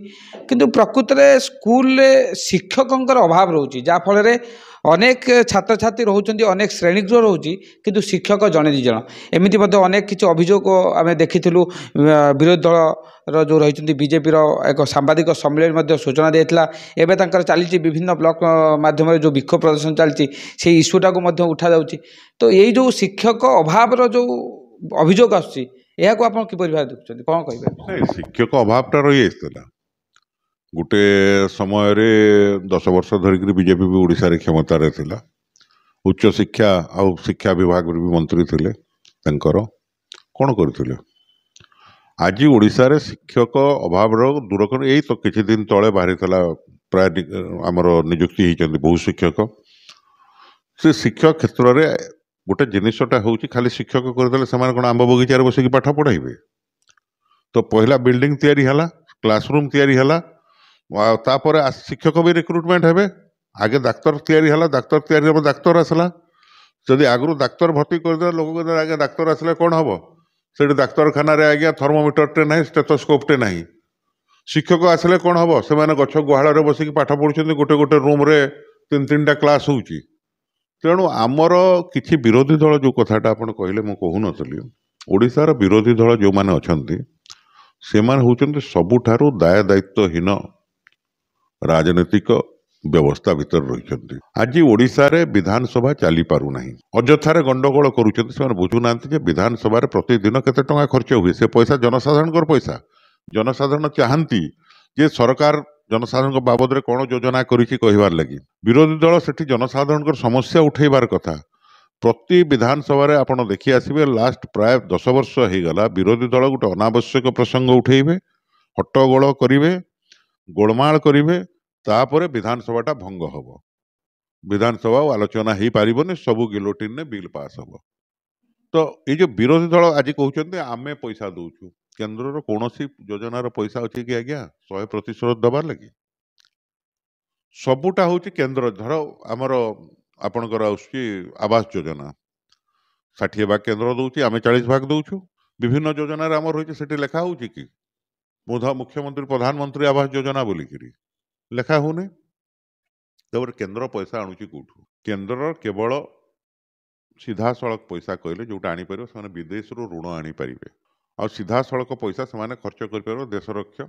କିନ୍ତୁ ପ୍ରକୃତରେ ସ୍କୁଲରେ ଶିକ୍ଷକଙ୍କର ଅଭାବ ରହୁଛି ଯାହାଫଳରେ ଅନେକ ଛାତ୍ରଛାତ୍ରୀ ରହୁଛନ୍ତି ଅନେକ ଶ୍ରେଣୀଗୃହ ରହୁଛି କିନ୍ତୁ ଶିକ୍ଷକ ଜଣେ ଦୁଇ ଜଣ ଏମିତି ମଧ୍ୟ ଅନେକ କିଛି ଅଭିଯୋଗ ଆମେ ଦେଖିଥିଲୁ ବିରୋଧୀ ଦଳର ଯେଉଁ ରହିଛନ୍ତି ବିଜେପିର ଏକ ସାମ୍ବାଦିକ ସମ୍ମିଳନୀ ମଧ୍ୟ ସୂଚନା ଦେଇଥିଲା ଏବେ ତାଙ୍କର ଚାଲିଛି ବିଭିନ୍ନ ବ୍ଲକ ମାଧ୍ୟମରେ ଯେଉଁ ବିକ୍ଷୋଭ ପ୍ରଦର୍ଶନ ଚାଲିଛି ସେହି ଇସ୍ୟୁଟାକୁ ମଧ୍ୟ ଉଠାଯାଉଛି ତ ଏଇ ଯେଉଁ ଶିକ୍ଷକ ଅଭାବର ଯେଉଁ ଅଭିଯୋଗ ଆସୁଛି ଏହାକୁ ଆପଣ କିପରି ଭାବେ ଦେଖୁଛନ୍ତି କ'ଣ କହିବେ ଶିକ୍ଷକ ଅଭାବଟା ରହିଯାଇଥିଲା ଗୋଟେ ସମୟରେ ଦଶ ବର୍ଷ ଧରିକିରି ବିଜେପି ବି ଓଡ଼ିଶାରେ କ୍ଷମତାରେ ଥିଲା ଉଚ୍ଚଶିକ୍ଷା ଆଉ ଶିକ୍ଷା ବିଭାଗରେ ବି ମନ୍ତ୍ରୀ ଥିଲେ ତାଙ୍କର କ'ଣ କରିଥିଲେ ଆଜି ଓଡ଼ିଶାରେ ଶିକ୍ଷକ ଅଭାବର ଦୂର କରି ଏଇ ତ କିଛି ଦିନ ତଳେ ବାହାରିଥିଲା ପ୍ରାୟ ଆମର ନିଯୁକ୍ତି ହେଇଛନ୍ତି ବହୁ ଶିକ୍ଷକ ସେ ଶିକ୍ଷକ କ୍ଷେତ୍ରରେ ଗୋଟେ ଜିନିଷଟା ହେଉଛି ଖାଲି ଶିକ୍ଷକ କରିଦେଲେ ସେମାନେ କ'ଣ ଆମ୍ବ ବଗିଚାରେ ବସିକି ପାଠ ପଢ଼ାଇବେ ତ ପହିଲା ବିଲ୍ଡିଂ ତିଆରି ହେଲା କ୍ଲାସରୁମ୍ ତିଆରି ହେଲା ଆଉ ତାପରେ ଶିକ୍ଷକ ବି ରିକ୍ରୁଟମେଣ୍ଟ ହେବେ ଆଗେ ଡାକ୍ତର ତିଆରି ହେଲା ଡାକ୍ତର ତିଆରି ହେବ ଡାକ୍ତର ଆସିଲା ଯଦି ଆଗରୁ ଡାକ୍ତର ଭର୍ତ୍ତି କରିଦେଲେ ଲୋକଙ୍କୁ ଆଜ୍ଞା ଡାକ୍ତର ଆସିଲେ କ'ଣ ହେବ ସେଠି ଡାକ୍ତରଖାନାରେ ଆଜ୍ଞା ଥର୍ମୋମିଟରଟେ ନାହିଁ ଷ୍ଟେଥୋସ୍କୋପଟେ ନାହିଁ ଶିକ୍ଷକ ଆସିଲେ କ'ଣ ହେବ ସେମାନେ ଗଛ ଗୁହାଳରେ ବସିକି ପାଠ ପଢ଼ୁଛନ୍ତି ଗୋଟେ ଗୋଟେ ରୁମ୍ରେ ତିନି ତିନିଟା କ୍ଲାସ୍ ହେଉଛି ତେଣୁ ଆମର କିଛି ବିରୋଧୀ ଦଳ ଯେଉଁ କଥାଟା ଆପଣ କହିଲେ ମୁଁ କହୁନଥିଲି ଓଡ଼ିଶାର ବିରୋଧୀ ଦଳ ଯେଉଁମାନେ ଅଛନ୍ତି ସେମାନେ ହେଉଛନ୍ତି ସବୁଠାରୁ ଦାୟ ଦାୟିତ୍ୱହୀନ राजनैतिक व्यवस्था भितर रही आज ओडार विधानसभा चली पारना अजथार गंडगोल कर बुझुना विधानसभा प्रतिदिन केते टा खर्च हुए से पैसा जनसाधारण पैसा जनसाधारण चाहती जे सरकार जनसाधारण बाबद कौन योजना करार लगे विरोधी दल से जनसाधारण समस्या उठेबार कथा प्रति विधानसभा आप देखी आसवे लास्ट प्राय दस वर्ष गला विरोधी दल गोटे अनावश्यक प्रसंग उठेबे हट्टोल करेंगे ଗୋଳମାଳ କରିବେ ତାପରେ ବିଧାନସଭାଟା ଭଙ୍ଗ ହେବ ବିଧାନସଭା ଆଉ ଆଲୋଚନା ହେଇପାରିବନି ସବୁ ଗିଲୋଟିନ୍ରେ ବିଲ୍ ପାସ୍ ହେବ ତ ଏଇ ଯେଉଁ ବିରୋଧୀ ଦଳ ଆଜି କହୁଛନ୍ତି ଆମେ ପଇସା ଦେଉଛୁ କେନ୍ଦ୍ରର କୌଣସି ଯୋଜନାର ପଇସା ଅଛି କି ଆଜ୍ଞା ଶହେ ପ୍ରତିଶତ ଦେବାର ଲାଗି ସବୁଟା ହେଉଛି କେନ୍ଦ୍ର ଧର ଆମର ଆପଣଙ୍କର ଆସୁଛି ଆବାସ ଯୋଜନା ଷାଠିଏ ଭାଗ କେନ୍ଦ୍ର ଦେଉଛି ଆମେ ଚାଳିଶ ଭାଗ ଦେଉଛୁ ବିଭିନ୍ନ ଯୋଜନାରେ ଆମର ରହିଛି ସେଠି ଲେଖା ହେଉଛି କି ବୋଧ ମୁଖ୍ୟମନ୍ତ୍ରୀ ପ୍ରଧାନମନ୍ତ୍ରୀ ଆବାସ ଯୋଜନା ବୋଲିକିରି ଲେଖା ହେଉନି ତାପରେ କେନ୍ଦ୍ର ପଇସା ଆଣୁଛି କେଉଁଠୁ କେନ୍ଦ୍ରର କେବଳ ସିଧାସଳଖ ପଇସା କହିଲେ ଯେଉଁଟା ଆଣିପାରିବ ସେମାନେ ବିଦେଶରୁ ଋଣ ଆଣିପାରିବେ ଆଉ ସିଧାସଳଖ ପଇସା ସେମାନେ ଖର୍ଚ୍ଚ କରିପାରିବେ ଦେଶରକ୍ଷା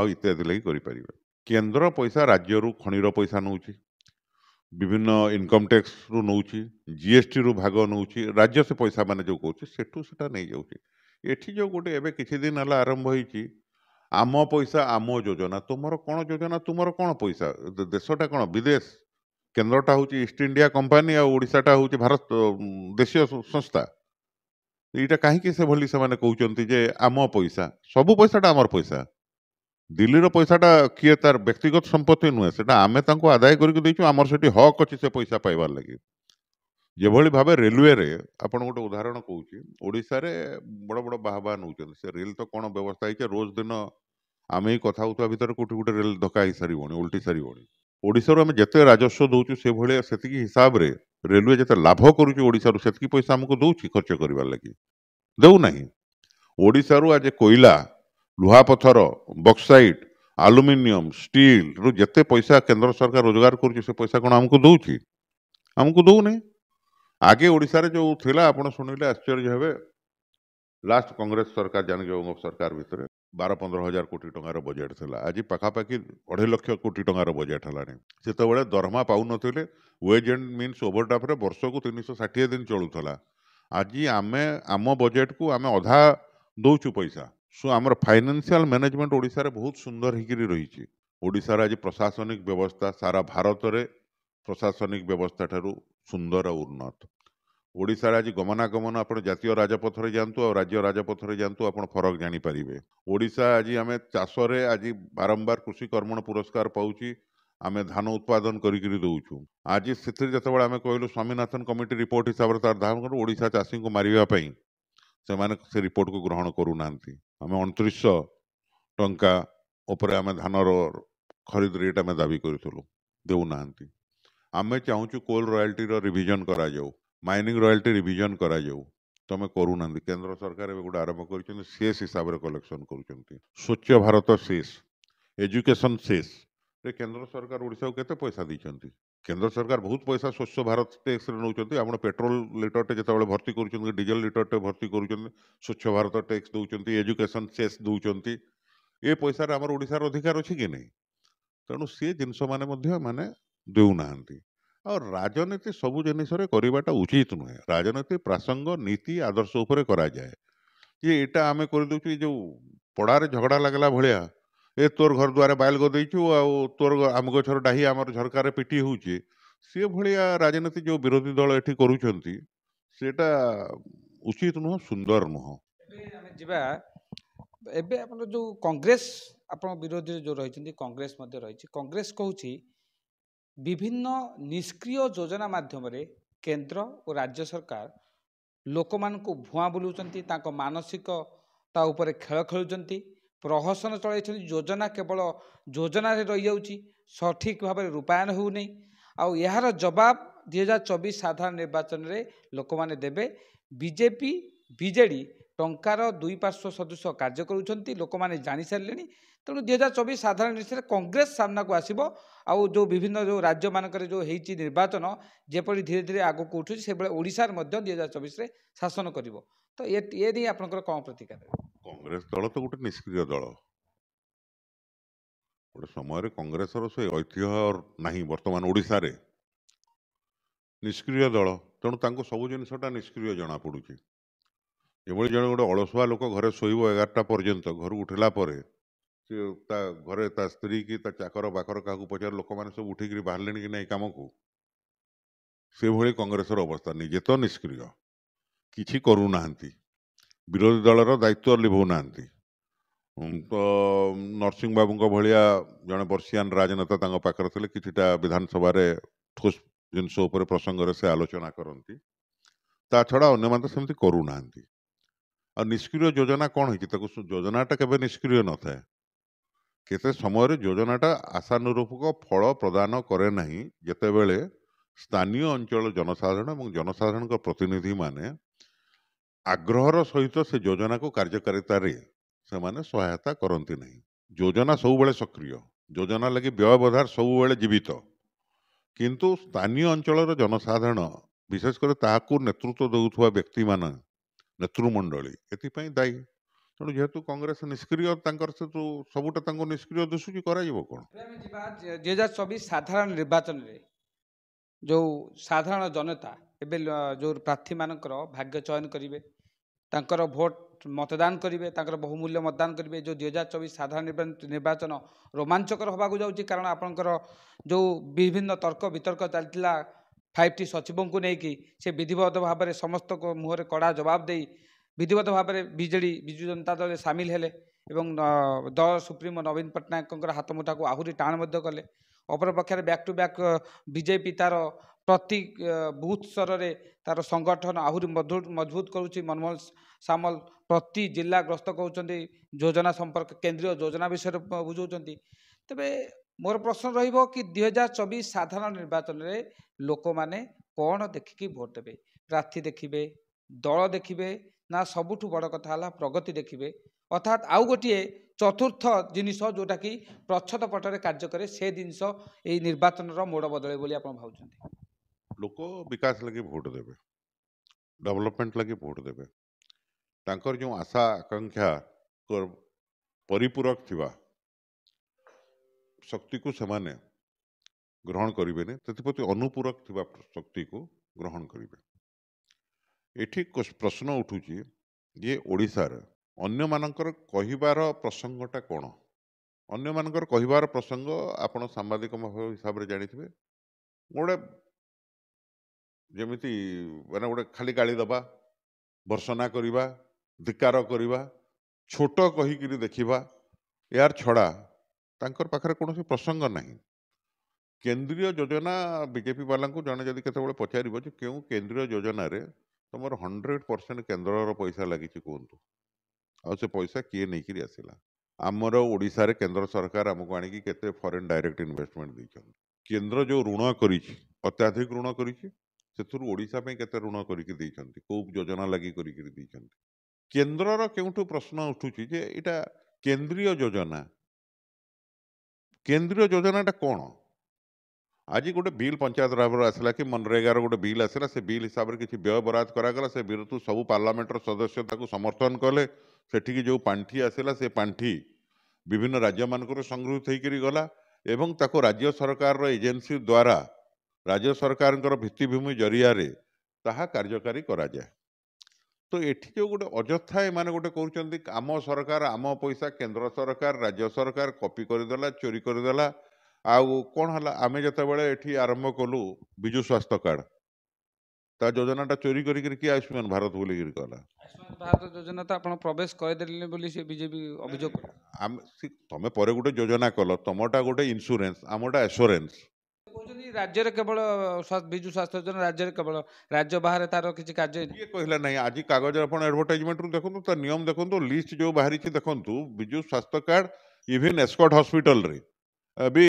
ଆଉ ଇତ୍ୟାଦି ଲାଗି କରିପାରିବେ କେନ୍ଦ୍ର ପଇସା ରାଜ୍ୟରୁ ଖଣିର ପଇସା ନେଉଛି ବିଭିନ୍ନ ଇନକମ୍ ଟ୍ୟାକ୍ସରୁ ନେଉଛି ଜିଏସ୍ଟିରୁ ଭାଗ ନେଉଛି ରାଜ୍ୟ ସେ ପଇସା ମାନେ ଯେଉଁ କହୁଛି ସେଠୁ ସେଟା ନେଇଯାଉଛି ଏଠି ଯେଉଁ ଗୋଟେ ଏବେ କିଛି ଦିନ ହେଲା ଆରମ୍ଭ ହେଇଛି ଆମ ପଇସା ଆମ ଯୋଜନା ତୁମର କ'ଣ ଯୋଜନା ତୁମର କ'ଣ ପଇସା ଦେଶଟା କ'ଣ ବିଦେଶ କେନ୍ଦ୍ରଟା ହେଉଛି ଇଷ୍ଟ ଇଣ୍ଡିଆ କମ୍ପାନୀ ଆଉ ଓଡ଼ିଶାଟା ହେଉଛି ଭାରତ ଦେଶୀୟ ସଂସ୍ଥା ଏଇଟା କାହିଁକି ସେଭଳି ସେମାନେ କହୁଛନ୍ତି ଯେ ଆମ ପଇସା ସବୁ ପଇସାଟା ଆମର ପଇସା ଦିଲ୍ଲୀର ପଇସାଟା କିଏ ତାର ବ୍ୟକ୍ତିଗତ ସମ୍ପତ୍ତି ନୁହେଁ ସେଇଟା ଆମେ ତାଙ୍କୁ ଆଦାୟ କରିକି ଦେଇଛୁ ଆମର ସେଠି ହକ୍ ଅଛି ସେ ପଇସା ପାଇବାର ଲାଗି যেভাবে ଭାବେ ରେଲୱେରେ ଆପଣ ଗୋଟେ ଉଦାହରଣ କହୁଛି ଓଡ଼ିଶାରେ ବଡ଼ ବଡ଼ ବାହାବା ନେଉଛନ୍ତି ସେ ରେଲ୍ ତ କ'ଣ ବ୍ୟବସ୍ଥା ହେଇଛି ରୋଜ ଦିନ ଆମେ ଏଇ କଥା ହେଉଥିବା ଭିତରେ କେଉଁଠି ଗୋଟେ ରେଲ୍ ଧକ୍କା ହେଇସାରିବଣି ଓଲଟି ସାରିବଣି ଓଡ଼ିଶାରୁ ଆମେ ଯେତେ ରାଜସ୍ୱ ଦେଉଛୁ ସେଭଳିଆ ସେତିକି ହିସାବରେ ରେଲୱେ ଯେତେ ଲାଭ କରୁଛି ଓଡ଼ିଶାରୁ ସେତିକି ପଇସା ଆମକୁ ଦେଉଛି ଖର୍ଚ୍ଚ କରିବା ଲାଗି ଦେଉନାହିଁ ଓଡ଼ିଶାରୁ ଆଜି କୋଇଲା ଲୁହାପଥର ବକ୍ସାଇଟ୍ ଆଲୁମିନିୟମ ଷ୍ଟିଲ୍ରୁ ଯେତେ ପଇସା କେନ୍ଦ୍ର ସରକାର ରୋଜଗାର କରୁଛି ସେ ପଇସା କ'ଣ ଆମକୁ ଦେଉଛି ଆମକୁ ଦେଉନାହିଁ ଆଗେ ଓଡ଼ିଶାରେ ଯେଉଁ ଥିଲା ଆପଣ ଶୁଣିଲେ ଆଶ୍ଚର୍ଯ୍ୟ ହେବେ ଲାଷ୍ଟ କଂଗ୍ରେସ ସରକାର ଜାନକୀବାବୁଙ୍କ ସରକାର ଭିତରେ ବାର ପନ୍ଦର ହଜାର କୋଟି ଟଙ୍କାର ବଜେଟ୍ ଥିଲା ଆଜି ପାଖାପାଖି ଅଢ଼େଇ ଲକ୍ଷ କୋଟି ଟଙ୍କାର ବଜେଟ୍ ହେଲାଣି ସେତେବେଳେ ଦରମା ପାଉନଥିଲେ ୱେଜ୍ ଆଣ୍ଡ ମିନ୍ସ ଓଭରଡ୍ରାଫ୍ଟରେ ବର୍ଷକୁ ତିନିଶହ ଷାଠିଏ ଦିନ ଚଳୁଥିଲା ଆଜି ଆମେ ଆମ ବଜେଟ୍କୁ ଆମେ ଅଧା ଦେଉଛୁ ପଇସା ସୋ ଆମର ଫାଇନାନ୍ସିଆଲ ମ୍ୟାନେଜମେଣ୍ଟ ଓଡ଼ିଶାରେ ବହୁତ ସୁନ୍ଦର ହେଇକିରି ରହିଛି ଓଡ଼ିଶାର ଆଜି ପ୍ରଶାସନିକ ବ୍ୟବସ୍ଥା ସାରା ଭାରତରେ ପ୍ରଶାସନିକ ବ୍ୟବସ୍ଥା ଠାରୁ ସୁନ୍ଦର ଉନ୍ନତ ଓଡ଼ିଶାରେ ଆଜି ଗମନାଗମନ ଆପଣ ଜାତୀୟ ରାଜପଥରେ ଯାଆନ୍ତୁ ଆଉ ରାଜ୍ୟ ରାଜପଥରେ ଯାଆନ୍ତୁ ଆପଣ ଫରକ ଜାଣିପାରିବେ ଓଡ଼ିଶା ଆଜି ଆମେ ଚାଷରେ ଆଜି ବାରମ୍ବାର କୃଷି କର୍ମଣ ପୁରସ୍କାର ପାଉଛି ଆମେ ଧାନ ଉତ୍ପାଦନ କରିକିରି ଦେଉଛୁ ଆଜି ସେଥିରେ ଯେତେବେଳେ ଆମେ କହିଲୁ ସ୍ୱାମୀନାଥନ କମିଟି ରିପୋର୍ଟ ହିସାବରେ ତାର ଧାରଣ କରୁ ଓଡ଼ିଶା ଚାଷୀଙ୍କୁ ମାରିବା ପାଇଁ ସେମାନେ ସେ ରିପୋର୍ଟକୁ ଗ୍ରହଣ କରୁନାହାନ୍ତି ଆମେ ଅଣତିରିଶ ଟଙ୍କା ଉପରେ ଆମେ ଧାନର ଖରିଦ ରେଟ୍ ଆମେ ଦାବି କରିଥିଲୁ ଦେଉନାହାନ୍ତି आम चाहू कोल रयाल्टी रिविजन कर माइनिंग रयाल्टी रिविजन कर तुम्हें करूना केन्द्र सरकार एगुट आरंभ कर सीएस हिसाब से कलेक्शन कर Swachh Bharat CS education CS केन्द्र सरकार ओडा को कैसे पैसा देखते केन्द्र सरकार बहुत पैसा स्वच्छ भारत टैक्स नौकर आप पेट्रोल लिटरटे जो भर्ती कर डीजेल लिटरटे भर्ती कर स्वच्छ भारत टैक्स दूसरी एजुकेशन सीएस दौरान ये पैसा आम ओडार अधिकार अच्छी नहीं तेणु सी जिनस मैंने मैंने ଦେଉନାହାନ୍ତି ଆଉ ରାଜନୀତି ସବୁ ଜିନିଷରେ କରିବାଟା ଉଚିତ ନୁହେଁ ରାଜନୀତି ପ୍ରାସଙ୍ଗ ନୀତି ଆଦର୍ଶ ଉପରେ କରାଯାଏ ଯେ ଏଇଟା ଆମେ କରିଦେଉଛୁ ଏ ଯେଉଁ ପଡ଼ାରେ ଝଗଡ଼ା ଲାଗିଲା ଭଳିଆ ଏ ତୋର ଘର ଦ୍ୱାରେ ବାଇଲ କରିଦେଇଛୁ ଆଉ ତୋର ଆମ ଗଛର ଡାହି ଆମର ଝରକାରେ ପିଟି ହେଉଛି ସେ ଭଳିଆ ରାଜନୀତି ଯେଉଁ ବିରୋଧୀ ଦଳ ଏଠି କରୁଛନ୍ତି ସେଇଟା ଉଚିତ ନୁହଁ ସୁନ୍ଦର ନୁହଁ ଆମେ ଯିବା ଏବେ ଆମର ଯେଉଁ କଂଗ୍ରେସ ଆପଣଙ୍କ ବିରୋଧୀରେ ଯେଉଁ ରହିଛନ୍ତି କଂଗ୍ରେସ ମଧ୍ୟ ରହିଛି କଂଗ୍ରେସ କହୁଛି ବିଭିନ୍ନ ନିଷ୍କ୍ରିୟ ଯୋଜନା ମାଧ୍ୟମରେ କେନ୍ଦ୍ର ଓ ରାଜ୍ୟ ସରକାର ଲୋକମାନଙ୍କୁ ଭୁଆଁ ବୁଲାଉଛନ୍ତି ତାଙ୍କ ମାନସିକତା ଉପରେ ଖେଳ ଖେଳୁଛନ୍ତି ପ୍ରହସନ ଚଳାଇଛନ୍ତି ଯୋଜନା କେବଳ ଯୋଜନାରେ ରହିଯାଉଛି ସଠିକ୍ ଭାବରେ ରୂପାୟନ ହେଉନି ଆଉ ଏହାର ଜବାବ ଦୁଇହଜାର ଚବିଶ ସାଧାରଣ ନିର୍ବାଚନରେ ଲୋକମାନେ ଦେବେ ବିଜେପି ବିଜେଡ଼ି ଟଙ୍କାର ଦୁଇ ପାର୍ଶ୍ୱ ସଦସ୍ୟ କାର୍ଯ୍ୟ କରୁଛନ୍ତି ଲୋକମାନେ ଜାଣିସାରିଲେଣି ତେଣୁ ଦୁଇ ହଜାର ଚବିଶ ସାଧାରଣ ନିର୍ଦ୍ଦେଶରେ କଂଗ୍ରେସ ସାମ୍ନାକୁ ଆସିବ ଆଉ ଯେଉଁ ବିଭିନ୍ନ ଯେଉଁ ରାଜ୍ୟମାନଙ୍କରେ ଯେଉଁ ହେଇଛି ନିର୍ବାଚନ ଯେପରି ଧୀରେ ଧୀରେ ଆଗକୁ ଉଠୁଛି ସେଭଳି ଓଡ଼ିଶାରେ ମଧ୍ୟ ଦୁଇ ହଜାର ଚବିଶରେ ଶାସନ କରିବ ତ ଏ ନେଇ ଆପଣଙ୍କର କ'ଣ ପ୍ରତିକାର କଂଗ୍ରେସ ଦଳ ତ ଗୋଟେ ନିଷ୍କ୍ରିୟ ଦଳ ଗୋଟେ ସମୟରେ କଂଗ୍ରେସର ସେ ଐତିହ୍ୟ ନାହିଁ ବର୍ତ୍ତମାନ ଓଡ଼ିଶାରେ ନିଷ୍କ୍ରିୟ ଦଳ ତେଣୁ ତାଙ୍କୁ ସବୁ ଜିନିଷଟା ନିଷ୍କ୍ରିୟ ଜଣାପଡ଼ୁଛି एवं जो गोटे अलसुआ लोक घर शोब एगारटा पर्यटन घर उठला घरे स्त्री की चाकर बाकर क्या पचार लोक मैंने सब उठिक बाहर कि नहीं कम को से भाई कंग्रेस अवस्था निजे तो निष्क्रिय किसी करूना विरोधी दल रायित्व लिभना तो नरसिंह बाबू भाया जन बर्षियान राजनेता कि विधानसभा ठोस जिनस प्रसंगे से आलोचना करती छड़ा अने तो सेमती करूना ଆଉ ନିଷ୍କ୍ରିୟ ଯୋଜନା କ'ଣ ହେଇଛି ତାକୁ ଯୋଜନାଟା କେବେ ନିଷ୍କ୍ରିୟ ନଥାଏ କେତେ ସମୟରେ ଯୋଜନାଟା ଆଶାନୁରୂପକ ଫଳ ପ୍ରଦାନ କରେ ନାହିଁ ଯେତେବେଳେ ସ୍ଥାନୀୟ ଅଞ୍ଚଳ ଜନସାଧାରଣ ଏବଂ ଜନସାଧାରଣଙ୍କ ପ୍ରତିନିଧିମାନେ ଆଗ୍ରହର ସହିତ ସେ ଯୋଜନାକୁ କାର୍ଯ୍ୟକାରିତାରେ ସେମାନେ ସହାୟତା କରନ୍ତି ନାହିଁ ଯୋଜନା ସବୁବେଳେ ସକ୍ରିୟ ଯୋଜନା ଲାଗି ବ୍ୟବଧାର ସବୁବେଳେ ଜୀବିତ କିନ୍ତୁ ସ୍ଥାନୀୟ ଅଞ୍ଚଳର ଜନସାଧାରଣ ବିଶେଷ କରି ତାହାକୁ ନେତୃତ୍ୱ ଦେଉଥିବା ବ୍ୟକ୍ତିମାନେ नेतृमंडली एथपाई दायी तेणु जेहतु कंग्रेस निष्क्रिय सबूटा निष्क्रिय दिशुच चौबीस साधारण निर्वाचन जो साधारण जनता एवं जो प्रार्थी मान भाग्य चयन करेंगे भोट मतदान करेंगे बहुमूल्य मतदान करेंगे जो दुई हजार चौबीस साधारण निर्वाचन रोमांचकर होगा जाऊँगी कारण आपण जो विभिन्न तर्क वितर्क चलता ফাইভ টি ସଚିବଙ୍କୁ ନେଇକି ସେ ବିଧିବଦ୍ଧ ଭାବରେ ସମସ୍ତଙ୍କ ମୁହଁରେ କଡ଼ା ଜବାବ ଦେଇ ବିଧିବଦ୍ଧ ଭାବରେ ବିଜେଡ଼ି ବିଜୁ ଜନତା ଦଳରେ ସାମିଲ ହେଲେ ଏବଂ ଦଳ ସୁପ୍ରିମୋ ନବୀନ ପଟ୍ଟନାୟକଙ୍କର ହାତମୁଠାକୁ ଆହୁରି ଟାଣ ମଧ୍ୟ କଲେ ଅପରପକ୍ଷରେ ବ୍ୟାକ୍ ଟୁ ବ୍ୟାକ୍ ବିଜେପି ତା'ର ପ୍ରତି ବୁଥ୍ ସ୍ତରରେ ତା'ର ସଂଗଠନ ଆହୁରି ମଜବୁତ କରୁଛି ମନମୋହନ ସାମଲ ପ୍ରତି ଜିଲ୍ଲା ଗ୍ରସ୍ତ କରୁଛନ୍ତି ଯୋଜନା ସମ୍ପର୍କ କେନ୍ଦ୍ରୀୟ ଯୋଜନା ବିଷୟରେ ବୁଝାଉଛନ୍ତି ତେବେ ମୋର ପ୍ରଶ୍ନ ରହିବ କି ଦୁଇ ହଜାର ଚବିଶ ସାଧାରଣ ନିର୍ବାଚନରେ ଲୋକମାନେ କ'ଣ ଦେଖିକି ଭୋଟ୍ ଦେବେ ପ୍ରାର୍ଥୀ ଦେଖିବେ ଦଳ ଦେଖିବେ ନା ସବୁଠୁ ବଡ଼ କଥା ହେଲା ପ୍ରଗତି ଦେଖିବେ ଅର୍ଥାତ୍ ଆଉ ଗୋଟିଏ ଚତୁର୍ଥ ଜିନିଷ ଯେଉଁଟାକି ପ୍ରଚ୍ଛଦ ପଟରେ କାର୍ଯ୍ୟ କରେ ସେ ଜିନିଷ ଏଇ ନିର୍ବାଚନର ମୋଡ଼ ବଦଳେ ବୋଲି ଆପଣ ଭାବୁଛନ୍ତି ଲୋକ ବିକାଶ ଲାଗି ଭୋଟ୍ ଦେବେ ଡେଭଲପମେଣ୍ଟ ଲାଗି ଭୋଟ୍ ଦେବେ ତାଙ୍କର ଯେଉଁ ଆଶା ଆକାଂକ୍ଷା ପରିପୂରକ ଥିବା ଶକ୍ତିକୁ ସେମାନେ ଗ୍ରହଣ କରିବେନି ସେଥିପ୍ରତି ଅନୁପୂରକ ଥିବା ଶକ୍ତିକୁ ଗ୍ରହଣ କରିବେ ଏଠି ପ୍ରଶ୍ନ ଉଠୁଛି ଯେ ଓଡ଼ିଶାରେ ଅନ୍ୟମାନଙ୍କର କହିବାର ପ୍ରସଙ୍ଗଟା କ'ଣ ଅନ୍ୟମାନଙ୍କର କହିବାର ପ୍ରସଙ୍ଗ ଆପଣ ସାମ୍ବାଦିକ ହିସାବରେ ଜାଣିଥିବେ ଗୋଟେ ଯେମିତି ମାନେ ଗୋଟେ ଖାଲି ଗାଳି ଦେବା ବର୍ଷନା କରିବା ଧିକାର କରିବା ଛୋଟ କହିକିରି ଦେଖିବା ଏହାର ଛଡ଼ା ତାଙ୍କର ପାଖରେ କୌଣସି ପ୍ରସଙ୍ଗ ନାହିଁ କେନ୍ଦ୍ରୀୟ ଯୋଜନା ବିଜେପି ବାଲାଙ୍କୁ ଜଣେ ଯଦି କେତେବେଳେ ପଚାରିବ ଯେ କେଉଁ କେନ୍ଦ୍ରୀୟ ଯୋଜନାରେ ତୁମର ହଣ୍ଡ୍ରେଡ଼ ପରସେଣ୍ଟ କେନ୍ଦ୍ରର ପଇସା ଲାଗିଛି କୁହନ୍ତୁ ଆଉ ସେ ପଇସା କିଏ ନେଇକିରି ଆସିଲା ଆମର ଓଡ଼ିଶାରେ କେନ୍ଦ୍ର ସରକାର ଆମକୁ ଆଣିକି କେତେ ଫରେନ୍ ଡାଇରେକ୍ଟ ଇନଭେଷ୍ଟମେଣ୍ଟ ଦେଇଛନ୍ତି କେନ୍ଦ୍ର ଯେଉଁ ଋଣ କରିଛି ଅତ୍ୟାଧିକ ଋଣ କରିଛି ସେଥିରୁ ଓଡ଼ିଶା ପାଇଁ କେତେ ଋଣ କରିକି ଦେଇଛନ୍ତି କେଉଁ ଯୋଜନା ଲାଗି କରିକିରି ଦେଇଛନ୍ତି କେନ୍ଦ୍ରର କେଉଁଠୁ ପ୍ରଶ୍ନ ଉଠୁଛି ଯେ ଏଇଟା କେନ୍ଦ୍ରୀୟ ଯୋଜନା କେନ୍ଦ୍ରୀୟ ଯୋଜନାଟା କ'ଣ ଆଜି ଗୋଟେ ବିଲ୍ ପଞ୍ଚାୟତ ଭାବରେ ଆସିଲା କି ମନରେଗାର ଗୋଟେ ବିଲ୍ ଆସିଲା ସେ ବିଲ୍ ହିସାବରେ କିଛି ବ୍ୟୟ ବରାଦ କରାଗଲା ସେ ବିରୁଦ୍ଧ ସବୁ ପାର୍ଲାମେଣ୍ଟର ସଦସ୍ୟ ତାକୁ ସମର୍ଥନ କଲେ ସେଠିକି ଯେଉଁ ପାଣ୍ଠି ଆସିଲା ସେ ପାଣ୍ଠି ବିଭିନ୍ନ ରାଜ୍ୟମାନଙ୍କରୁ ସଂଗୃହୀତ ହୋଇକରି ଗଲା ଏବଂ ତାକୁ ରାଜ୍ୟ ସରକାରର ଏଜେନ୍ସି ଦ୍ୱାରା ରାଜ୍ୟ ସରକାରଙ୍କର ଭିତ୍ତିଭୂମି ଜରିଆରେ ତାହା କାର୍ଯ୍ୟକାରୀ କରାଯାଏ তো ଏଠି ଯେଉଁ ଗୋଟେ ଅଯଥା ଏମାନେ ଗୋଟେ କହୁଛନ୍ତି ଆମ ସରକାର ଆମ ପଇସା କେନ୍ଦ୍ର ସରକାର ରାଜ୍ୟ ସରକାର କପି କରିଦେଲା ଚୋରି କରିଦେଲା ଆଉ କ'ଣ ହେଲା ଆମେ ଯେତେବେଳେ ଏଠି ଆରମ୍ଭ କଲୁ ବିଜୁ ସ୍ୱାସ୍ଥ୍ୟ କାର୍ଡ଼ ତା ଯୋଜନାଟା ଚୋରି କରିକିରି କିଏ ଆୟୁଷ୍ମାନ ଭାରତ ବୋଲିକିରି କଲା ଭାରତ ଯୋଜନା ତ ଆପଣ ପ୍ରବେଶ କରିଦେଲେ ବୋଲି ସେ ବିଜେପି ଅଭିଯୋଗ ଆମେ ତମେ ପରେ ଗୋଟେ ଯୋଜନା କଲ ତମଟା ଗୋଟେ ଇନ୍ସୁରାନ୍ସ ଆମଟା ଆସୁରାନ୍ସ କହୁଛନ୍ତି ରାଜ୍ୟରେ କେବଳ ବିଜୁ ସ୍ୱାସ୍ଥ୍ୟ ଯୋଜନା ରାଜ୍ୟରେ କେବଳ ରାଜ୍ୟ ବାହାରେ ତାର କିଛି କାର୍ଯ୍ୟ କିଏ କହିଲା ନାହିଁ ଆଜି କାଗଜ ଆପଣ ଆଡ଼ଭର୍ଟାଇଜମେଣ୍ଟରୁ ଦେଖନ୍ତୁ ତା ନିୟମ ଦେଖନ୍ତୁ ଲିଷ୍ଟ ଯେଉଁ ବାହାରିଛି ଦେଖନ୍ତୁ ବିଜୁ ସ୍ୱାସ୍ଥ୍ୟ କାର୍ଡ଼ ଇଭିନ୍ ଏସ୍କଟ୍ ହସ୍ପିଟାଲରେ ବି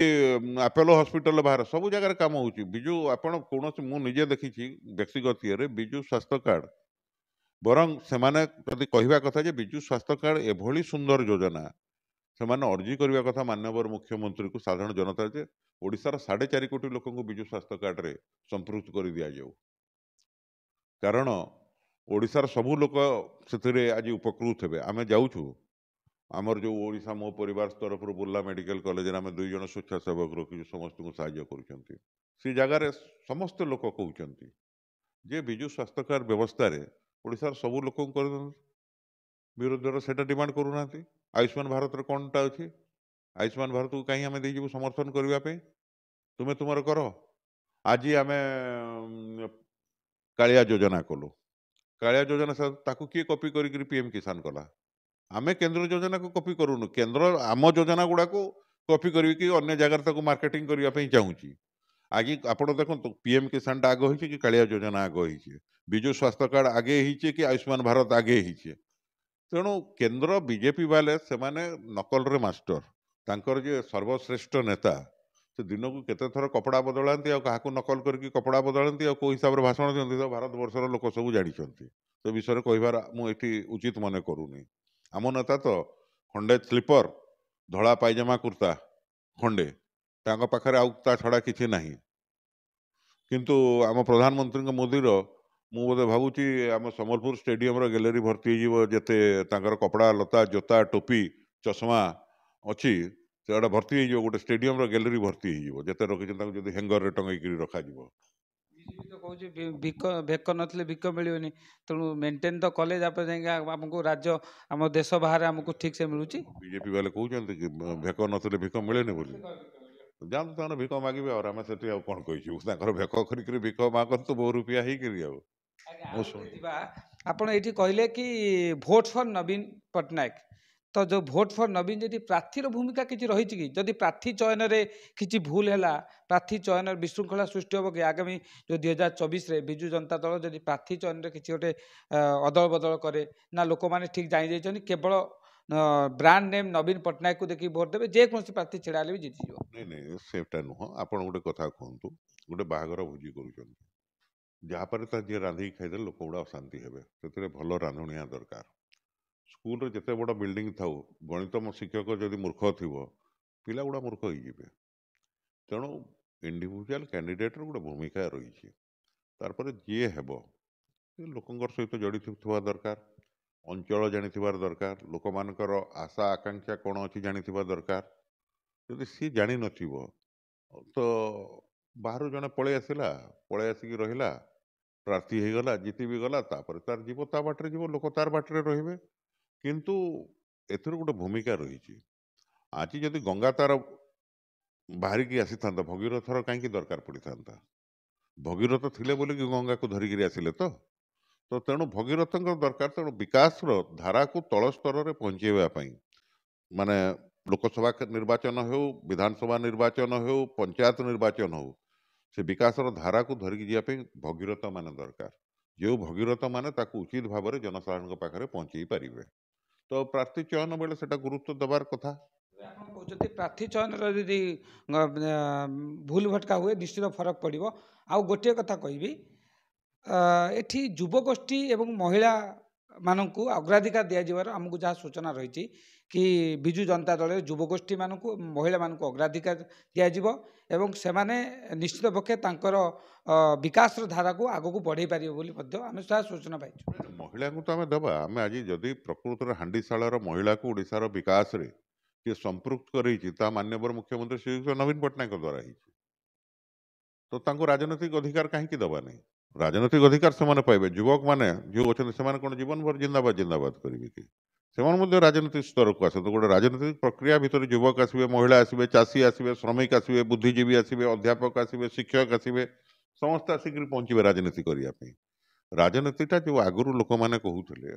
ଆପୋଲୋ ହସ୍ପିଟାଲରେ ବାହାର ସବୁ ଜାଗାରେ କାମ ହେଉଛି ବିଜୁ ଆପଣ କୌଣସି ମୁଁ ନିଜେ ଦେଖିଛି ବ୍ୟକ୍ତିଗତ ଇଏରେ ବିଜୁ ସ୍ୱାସ୍ଥ୍ୟ କାର୍ଡ଼ ବରଂ ସେମାନେ ଯଦି କହିବା କଥା ଯେ ବିଜୁ ସ୍ୱାସ୍ଥ୍ୟ କାର୍ଡ଼ ଏଭଳି ସୁନ୍ଦର ଯୋଜନା ସେମାନେ ଅର୍ଜି କରିବା କଥା ମାନ୍ୟବର ମୁଖ୍ୟମନ୍ତ୍ରୀକୁ ସାଧାରଣ ଜନତା ଯେ ଓଡ଼ିଶାର ସାଢ଼େ ଚାରି କୋଟି ଲୋକଙ୍କୁ ବିଜୁ ସ୍ୱାସ୍ଥ୍ୟ କାର୍ଡ଼ରେ ସମ୍ପୃକ୍ତ କରିଦିଆଯାଉ କାରଣ ଓଡ଼ିଶାର ସବୁ ଲୋକ ସେଥିରେ ଆଜି ଉପକୃତ ହେବେ ଆମେ ଯାଉଛୁ ଆମର ଯେଉଁ ଓଡ଼ିଶା ମୋ ପରିବାର ତରଫରୁ ବୁର୍ଲା ମେଡ଼ିକାଲ କଲେଜରେ ଆମେ ଦୁଇ ଜଣ ସ୍ୱେଚ୍ଛାସେବକ ରଖିଛୁ ସମସ୍ତଙ୍କୁ ସାହାଯ୍ୟ କରୁଛନ୍ତି ସେ ଜାଗାରେ ସମସ୍ତେ ଲୋକ କହୁଛନ୍ତି ଯେ ବିଜୁ ସ୍ୱାସ୍ଥ୍ୟ କାର୍ଡ଼ ବ୍ୟବସ୍ଥାରେ ଓଡ଼ିଶାର ସବୁ ଲୋକଙ୍କୁ କରିଦିଅନ୍ତୁ ବିରୋଧୀ ଦଳ ସେଇଟା ଡିମାଣ୍ଡ କରୁନାହାନ୍ତି ଆୟୁଷ୍ମାନ ଭାରତରେ କ'ଣଟା ଅଛି ଆୟୁଷ୍ମାନ ଭାରତକୁ କାହିଁ ଆମେ ଦେଇଯିବୁ ସମର୍ଥନ କରିବା ପାଇଁ ତୁମେ ତୁମର କର ଆଜି ଆମେ କାଳିଆ ଯୋଜନା କଲୁ କାଳିଆ ଯୋଜନା ତାକୁ କିଏ କପି କରିକିରି ପି ଏମ୍ କିଷାନ କଲା ଆମେ କେନ୍ଦ୍ର ଯୋଜନାକୁ କପି କରୁନୁ କେନ୍ଦ୍ର ଆମ ଯୋଜନା ଗୁଡ଼ାକୁ କପି କରିକି ଅନ୍ୟ ଜାଗାରେ ତାକୁ ମାର୍କେଟିଂ କରିବା ପାଇଁ ଚାହୁଁଛି ଆଗେ ଆପଣ ଦେଖନ୍ତୁ ପି ଏମ୍ କିଷାନଟା ଆଗ ହେଇଛି କି କାଳିଆ ଯୋଜନା ଆଗ ହେଇଛି ବିଜୁ ସ୍ୱାସ୍ଥ୍ୟ କାର୍ଡ଼ ଆଗେ ହେଇଛି କି ଆୟୁଷ୍ମାନ ଭାରତ ଆଗେ ହେଇଛି ତେଣୁ କେନ୍ଦ୍ର ବିଜେପି ବାଲେ ସେମାନେ ନକଲରେ ମାଷ୍ଟର ତାଙ୍କର ଯିଏ ସର୍ବଶ୍ରେଷ୍ଠ ନେତା ସେ ଦିନକୁ କେତେ ଥର କପଡ଼ା ବଦଳାନ୍ତି ଆଉ କାହାକୁ ନକଲ କରିକି କପଡ଼ା ବଦଳାନ୍ତି ଆଉ କେଉଁ ହିସାବରେ ଭାଷଣ ଦିଅନ୍ତି ତ ଭାରତବର୍ଷର ଲୋକ ସବୁ ଜାଣିଛନ୍ତି ସେ ବିଷୟରେ କହିବାର ମୁଁ ଏଠି ଉଚିତ ମନେ କରୁନି ଆମ ନେତା ତ ଖଣ୍ଡେ ସ୍ଲିପର ଧଳା ପାଇଜାମା କୁର୍ତ୍ତା ଖଣ୍ଡେ ତାଙ୍କ ପାଖରେ ଆଉ ତା ଛଡ଼ା କିଛି ନାହିଁ କିନ୍ତୁ ଆମ ପ୍ରଧାନମନ୍ତ୍ରୀଙ୍କ ମୋଦିର ମୁଁ ବୋଧେ ଭାବୁଛି ଆମ ସମ୍ବଲପୁର ଷ୍ଟାଡିୟମର ଗ୍ୟାଲେରୀ ଭର୍ତ୍ତି ହେଇଯିବ ଯେତେ ତାଙ୍କର କପଡ଼ା ଲତା ଜୋତା ଟୋପି ଚଷମା ଅଛି ସେଗୁଡ଼ା ଭର୍ତ୍ତି ହେଇଯିବ ଗୋଟେ ଷ୍ଟାଡ଼ିୟମର ଗ୍ୟାଲେରୀ ଭର୍ତ୍ତି ହେଇଯିବ ଯେତେ ରଖିଛନ୍ତି ତାଙ୍କୁ ଯଦି ହ୍ୟାଙ୍ଗରରେ ଟଙ୍ଗେଇକିରି ରଖାଯିବ କହୁଛି ଭିକ ଭେକ ନଥିଲେ ଭିକ ମିଳିବନି ତେଣୁ ମେଣ୍ଟେନ୍ ତ କଲେ ତାପରେ ଯାଇକି ଆମକୁ ରାଜ୍ୟ ଆମ ଦେଶ ବାହାରେ ଆମକୁ ଠିକ୍ ସେ ମିଳୁଛି ବିଜେପି ବାଲେ କହୁଛନ୍ତି କି ଭେକ ନଥିଲେ ଭିକ ମିଳେନି ବୋଲି ଯାଆନ୍ତୁ ତାଙ୍କର ଭିକ ମାଗିବେ ଆଉ ଆମେ ସେଠି ଆଉ କ'ଣ କହିଛୁ ତାଙ୍କର ଭେକ କରିକିରି ଭିକ ମାଗନ୍ତୁ ବହୁ ରୁପିଆ ହେଇକିରି ଆଉ ଆପଣ ଏଇଠି କହିଲେ କି ଭୋଟ୍ ଫର୍ ନବୀନ ପଟ୍ଟନାୟକ ତ ଯେଉଁ ଭୋଟ୍ ଫର୍ ନବୀନ ଯଦି ପ୍ରାର୍ଥୀର ଭୂମିକା କିଛି ରହିଛି କି ଯଦି ପ୍ରାର୍ଥୀ ଚୟନରେ କିଛି ଭୁଲ ହେଲା ପ୍ରାର୍ଥୀ ଚୟନରେ ବିଶୃଙ୍ଖଳା ସୃଷ୍ଟି ହେବ କି ଆଗାମୀ ଯେଉଁ ଦୁଇ ହଜାର ଚବିଶରେ ବିଜୁ ଜନତା ଦଳ ଯଦି ପ୍ରାର୍ଥୀ ଚୟନରେ କିଛି ଗୋଟେ ଅଦଳ ବଦଳ କରେ ନା ଲୋକମାନେ ଠିକ୍ ଜାଣିଯାଇଛନ୍ତି କେବଳ ବ୍ରାଣ୍ଡ ନେମ୍ ନବୀନ ପଟ୍ଟନାୟକକୁ ଦେଖି ଭୋଟ୍ ଦେବେ ଯେକୌଣସି ପ୍ରାର୍ଥୀ ଛିଡ଼ା ହେଲେ ବି ଜିତିଯିବ ନାଇଁ ନାଇଁ ସେଟା ନୁହଁ ଆପଣ ଗୋଟେ କଥା କୁହନ୍ତୁ ଗୋଟେ ବାହାଘର ଭୋଜି କରୁଛନ୍ତି ଯାହାପରେ ତା ଯିଏ ରାନ୍ଧିକି ଖାଇଦେଲେ ଲୋକ ଗୁଡ଼ା ଅଶାନ୍ତି ହେବେ ସେଥିରେ ଭଲ ରାନ୍ଧୁଣିଆ ଦରକାର ସ୍କୁଲରେ ଯେତେ ବଡ଼ ବିଲ୍ଡିଂ ଥାଉ ଗଣିତ ଶିକ୍ଷକ ଯଦି ମୂର୍ଖ ଥିବ ପିଲାଗୁଡ଼ା ମୂର୍ଖ ହେଇଯିବେ ତେଣୁ ଇଣ୍ଡିଭିଜୁଆଲ୍ କ୍ୟାଣ୍ଡିଡେଟ୍ର ଗୋଟେ ଭୂମିକା ରହିଛି ତାପରେ ଯିଏ ହେବ ସେ ଲୋକଙ୍କର ସହିତ ଜଡ଼ିତ ଥିବା ଦରକାର ଅଞ୍ଚଳ ଜାଣିଥିବାର ଦରକାର ଲୋକମାନଙ୍କର ଆଶା ଆକାଂକ୍ଷା କ'ଣ ଅଛି ଜାଣିଥିବା ଦରକାର ଯଦି ସିଏ ଜାଣିନଥିବ ତ ବାହାରୁ ଜଣେ ପଳେଇ ଆସିଲା ପଳେଇ ଆସିକି ରହିଲା ପ୍ରାର୍ଥୀ ହେଇଗଲା ଜିତି ବି ଗଲା ତାପରେ ତାର ଯିବ ତା ବାଟରେ ଯିବ ଲୋକ ତାର ବାଟରେ ରହିବେ କିନ୍ତୁ ଏଥିରୁ ଗୋଟେ ଭୂମିକା ରହିଛି ଆଜି ଯଦି ଗଙ୍ଗା ତାର ବାହାରିକି ଆସିଥାନ୍ତା ଭଗୀରଥର କାହିଁକି ଦରକାର ପଡ଼ିଥାନ୍ତା ଭଗୀରଥ ଥିଲେ ବୋଲିକି ଗଙ୍ଗାକୁ ଧରିକିରି ଆସିଲେ ତ ତ ତେଣୁ ଭଗୀରଥଙ୍କର ଦରକାର ତେଣୁ ବିକାଶର ଧାରାକୁ ତଳ ସ୍ତରରେ ପହଞ୍ଚାଇବା ପାଇଁ ମାନେ ଲୋକସଭା ନିର୍ବାଚନ ହେଉ ବିଧାନସଭା ନିର୍ବାଚନ ହେଉ ପଞ୍ଚାୟତ ନିର୍ବାଚନ ହେଉ ସେ ବିକାଶର ଧାରାକୁ ଧରିକି ଯିବା ପାଇଁ ଭଗୀରଥମାନେ ଦରକାର ଯେଉଁ ଭଗୀରଥମାନେ ତାକୁ ଉଚିତ ଭାବରେ ଜନସାଧାରଣଙ୍କ ପାଖରେ ପହଞ୍ଚେଇ ପାରିବେ प्रार्थी चयन बेला गुरुत्वार कथा प्रार्थी चयन भटका हुए निश्चित फरक पडि आउ गोटे कथा कि यी जुवगोष्ठी एवं महिला म अग्राधिकार दिवार जहाँ सूचना कि विजु जनता दल जुवी महिला म अग्राधिक दिनु ଏବଂ ସେମାନେ ନିଶ୍ଚିତ ପକ୍ଷେ ତାଙ୍କର ବିକାଶର ଧାରାକୁ ଆଗକୁ ବଢ଼େଇ ପାରିବେ ବୋଲି ମଧ୍ୟ ଆମେ ତାହା ସୂଚନା ପାଇଛୁ ମହିଳାଙ୍କୁ ତ ଆମେ ଦେବା ଆମେ ଆଜି ଯଦି ପ୍ରକୃତର ହାଣ୍ଡିଶାଳର ମହିଳାକୁ ଓଡ଼ିଶାର ବିକାଶରେ କିଏ ସମ୍ପୃକ୍ତ କରେଇଛି ତାହା ମାନ୍ୟବର ମୁଖ୍ୟମନ୍ତ୍ରୀ ଶ୍ରୀଯୁକ୍ତ ନବୀନ ପଟ୍ଟନାୟକଙ୍କ ଦ୍ୱାରା ହେଇଛି ତ ତାଙ୍କୁ ରାଜନୈତିକ ଅଧିକାର କାହିଁକି ଦେବା ନାହିଁ ରାଜନୈତିକ ଅଧିକାର ସେମାନେ ପାଇବେ ଯୁବକମାନେ ଯେଉଁ ଅଛନ୍ତି ସେମାନେ କ'ଣ ଜୀବନଭର ଜିନ୍ଦାବାଦ ଜିନ୍ଦାବାଦ କରିବେ କି ସେମାନେ ମଧ୍ୟ ରାଜନୀତି ସ୍ତରକୁ ଆସନ୍ତୁ ଗୋଟେ ରାଜନୀତି ପ୍ରକ୍ରିୟା ଭିତରେ ଯୁବକ ଆସିବେ ମହିଳା ଆସିବେ ଚାଷୀ ଆସିବେ ଶ୍ରମିକ ଆସିବେ ବୁଦ୍ଧିଜୀବୀ ଆସିବେ ଅଧ୍ୟାପକ ଆସିବେ ଶିକ୍ଷକ ଆସିବେ ସମସ୍ତେ ଆସିକିରି ପହଞ୍ଚିବେ ରାଜନୀତି କରିବା ପାଇଁ ରାଜନୀତିଟା ଯେଉଁ ଆଗରୁ ଲୋକମାନେ କହୁଥିଲେ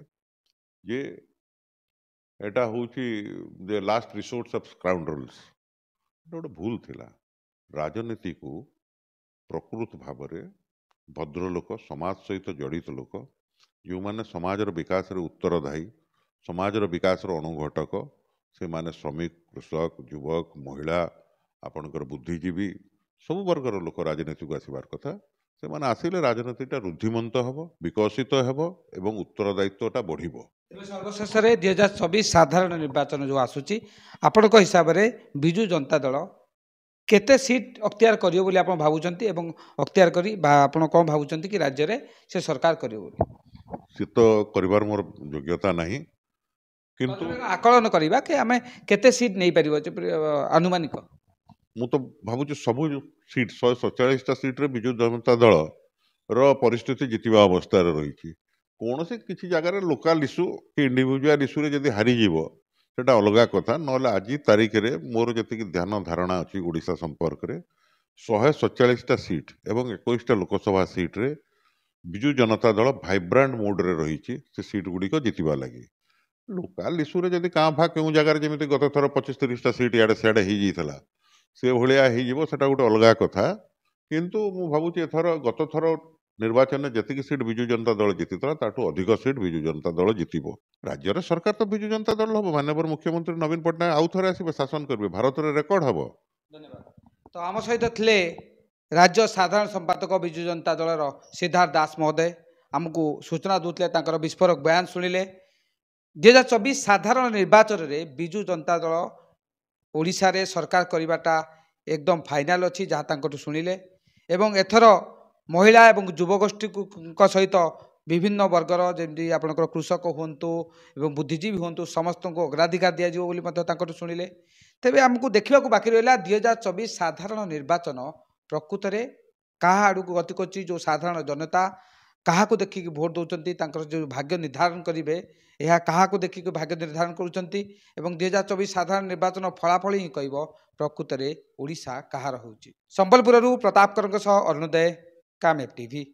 ଯେ ଏଇଟା ହେଉଛି the last resort of scoundrels ଏଇଟା ଗୋଟେ ଭୁଲ ଥିଲା ରାଜନୀତିକୁ ପ୍ରକୃତ ଭାବରେ ଭଦ୍ରଲୋକ ସମାଜ ସହିତ ଜଡ଼ିତ ଲୋକ ଯେଉଁମାନେ ସମାଜର ବିକାଶରେ ଉତ୍ତରଦାୟୀ ସମାଜର ବିକାଶର ଅଣୁଘଟକ ସେମାନେ ଶ୍ରମିକ କୃଷକ ଯୁବକ ମହିଳା ଆପଣଙ୍କର ବୁଦ୍ଧିଜୀବୀ ସବୁ ବର୍ଗର ଲୋକ ରାଜନୀତିକୁ ଆସିବାର କଥା ସେମାନେ ଆସିଲେ ରାଜନୀତିଟା ରୁଦ୍ଧିମନ୍ତ ହେବ ବିକଶିତ ହେବ ଏବଂ ଉତ୍ତରଦାୟିତ୍ୱଟା ବଢ଼ିବ ସର୍ବଶେଷରେ ଦୁଇ ହଜାର ଚବିଶ ସାଧାରଣ ନିର୍ବାଚନ ଯେଉଁ ଆସୁଛି ଆପଣଙ୍କ ହିସାବରେ ବିଜୁ ଜନତା ଦଳ କେତେ ସିଟ୍ ଅକ୍ତିଆର କରିବ ବୋଲି ଆପଣ ଭାବୁଛନ୍ତି ଏବଂ ଅକ୍ତିଆର କରି ବା ଆପଣ କ'ଣ ଭାବୁଛନ୍ତି କି ରାଜ୍ୟରେ ସେ ସରକାର କରିବ ବୋଲି ସେ ତ କରିବାର ମୋର ଯୋଗ୍ୟତା ନାହିଁ କିନ୍ତୁ ଆକଳନ କରିବା କି ଆମେ କେତେ ସିଟ୍ ନେଇପାରିବ ଆନୁମାନିକ ମୁଁ ତ ଭାବୁଛି ସବୁ ସିଟ୍ ଶହେ ସତଚାଳିଶଟା ସିଟ୍ରେ ବିଜୁ ଜନତା ଦଳର ପରିସ୍ଥିତି ଜିତିବା ଅବସ୍ଥାରେ ରହିଛି କୌଣସି କିଛି ଜାଗାରେ ଲୋକାଲ ଇସ୍ୟୁ କି ଇଣ୍ଡିଭିଜୁଆଲ ଇସ୍ୟୁରେ ଯଦି ହାରିଯିବ ସେଟା ଅଲଗା କଥା ନହେଲେ ଆଜି ତାରିଖରେ ମୋର ଯେତିକି ଧ୍ୟାନ ଧାରଣା ଅଛି ଓଡ଼ିଶା ସମ୍ପର୍କରେ ଶହେ ସତଚାଳିଶଟା ସିଟ୍ ଏବଂ ଏକୋଇଶଟା ଲୋକସଭା ସିଟ୍ରେ ବିଜୁ ଜନତା ଦଳ ଭାଇବ୍ରାଣ୍ଟ ମୁଡ଼୍ରେ ରହିଛି ସେ ସିଟ୍ ଗୁଡ଼ିକ ଜିତିବା ଲାଗି ଲୋକାଲ ଇସ୍ୟୁରେ ଯଦି କାଁ ଭାଁ କେଉଁ ଜାଗାରେ ଯେମିତି ଗତ ଥର ପଚିଶ ତିରିଶଟା ସିଟ୍ ଇଆଡ଼େ ସିଆଡ଼େ ହେଇଯାଇଥିଲା ସେ ଭଳିଆ ହେଇଯିବ ସେଟା ଗୋଟେ ଅଲଗା କଥା କିନ୍ତୁ ମୁଁ ଭାବୁଛି ଏଥର ଗତଥର ନିର୍ବାଚନରେ ଯେତିକି ସିଟ୍ ବିଜୁ ଜନତା ଦଳ ଜିତିଥିଲା ତାଠୁ ଅଧିକ ସିଟ୍ ବିଜୁ ଜନତା ଦଳ ଜିତିବ ରାଜ୍ୟରେ ସରକାର ତ ବିଜୁ ଜନତା ଦଳ ହବ ମାନ୍ୟବର ମୁଖ୍ୟମନ୍ତ୍ରୀ ନବୀନ ପଟ୍ଟନାୟକ ଆଉ ଥରେ ଆସିବେ ଶାସନ କରିବେ ଭାରତରେ ରେକର୍ଡ ହେବ ତ ଆମ ସହିତ ଥିଲେ ରାଜ୍ୟ ସାଧାରଣ ସମ୍ପାଦକ ବିଜୁ ଜନତା ଦଳର ସିଦ୍ଧାର୍ଥ ଦାସ ମହୋଦୟ ଆମକୁ ସୂଚନା ଦେଉଥିଲେ ତାଙ୍କର ବିସ୍ଫୋରକ ବୟାନ ଶୁଣିଲେ ଦୁଇ ହଜାର ଚବିଶ ସାଧାରଣ ନିର୍ବାଚନରେ ବିଜୁ ଜନତା ଦଳ ଓଡ଼ିଶାରେ ସରକାର କରିବାଟା ଏକଦମ ଫାଇନାଲ୍ ଅଛି ଯାହା ତାଙ୍କଠୁ ଶୁଣିଲେ ଏବଂ ଏଥର ମହିଳା ଏବଂ ଯୁବଗୋଷ୍ଠୀଙ୍କ ସହିତ ବିଭିନ୍ନ ବର୍ଗର ଯେମିତି ଆପଣଙ୍କର କୃଷକ ହୁଅନ୍ତୁ ଏବଂ ବୁଦ୍ଧିଜୀବୀ ହୁଅନ୍ତୁ ସମସ୍ତଙ୍କୁ ଅଗ୍ରାଧିକାର ଦିଆଯିବ ବୋଲି ମଧ୍ୟ ତାଙ୍କଠୁ ଶୁଣିଲେ ତେବେ ଆମକୁ ଦେଖିବାକୁ ବାକି ରହିଲା ଦୁଇ ହଜାର ଚବିଶ ସାଧାରଣ ନିର୍ବାଚନ ପ୍ରକୃତରେ କାହା ଆଡ଼କୁ ଗତି କରୁଛି ଯେଉଁ ସାଧାରଣ ଜନତା କାହାକୁ ଦେଖିକି ଭୋଟ୍ ଦେଉଛନ୍ତି ତାଙ୍କର ଯେଉଁ ଭାଗ୍ୟ ନିର୍ଦ୍ଧାରଣ କରିବେ ଏହା କାହାକୁ ଦେଖିକି ଭାଗ୍ୟ ନିର୍ଦ୍ଧାରଣ କରୁଛନ୍ତି ଏବଂ ଦୁଇ ହଜାର ଚବିଶ ସାଧାରଣ ନିର୍ବାଚନ ଫଳାଫଳ ହିଁ କହିବ ପ୍ରକୃତରେ ଓଡ଼ିଶା କାହାର ହେଉଛି ସମ୍ବଲପୁରରୁ ପ୍ରତାପକରଙ୍କ ସହ ଅରୁଣୋଦୟ କାମେ ଟିଭି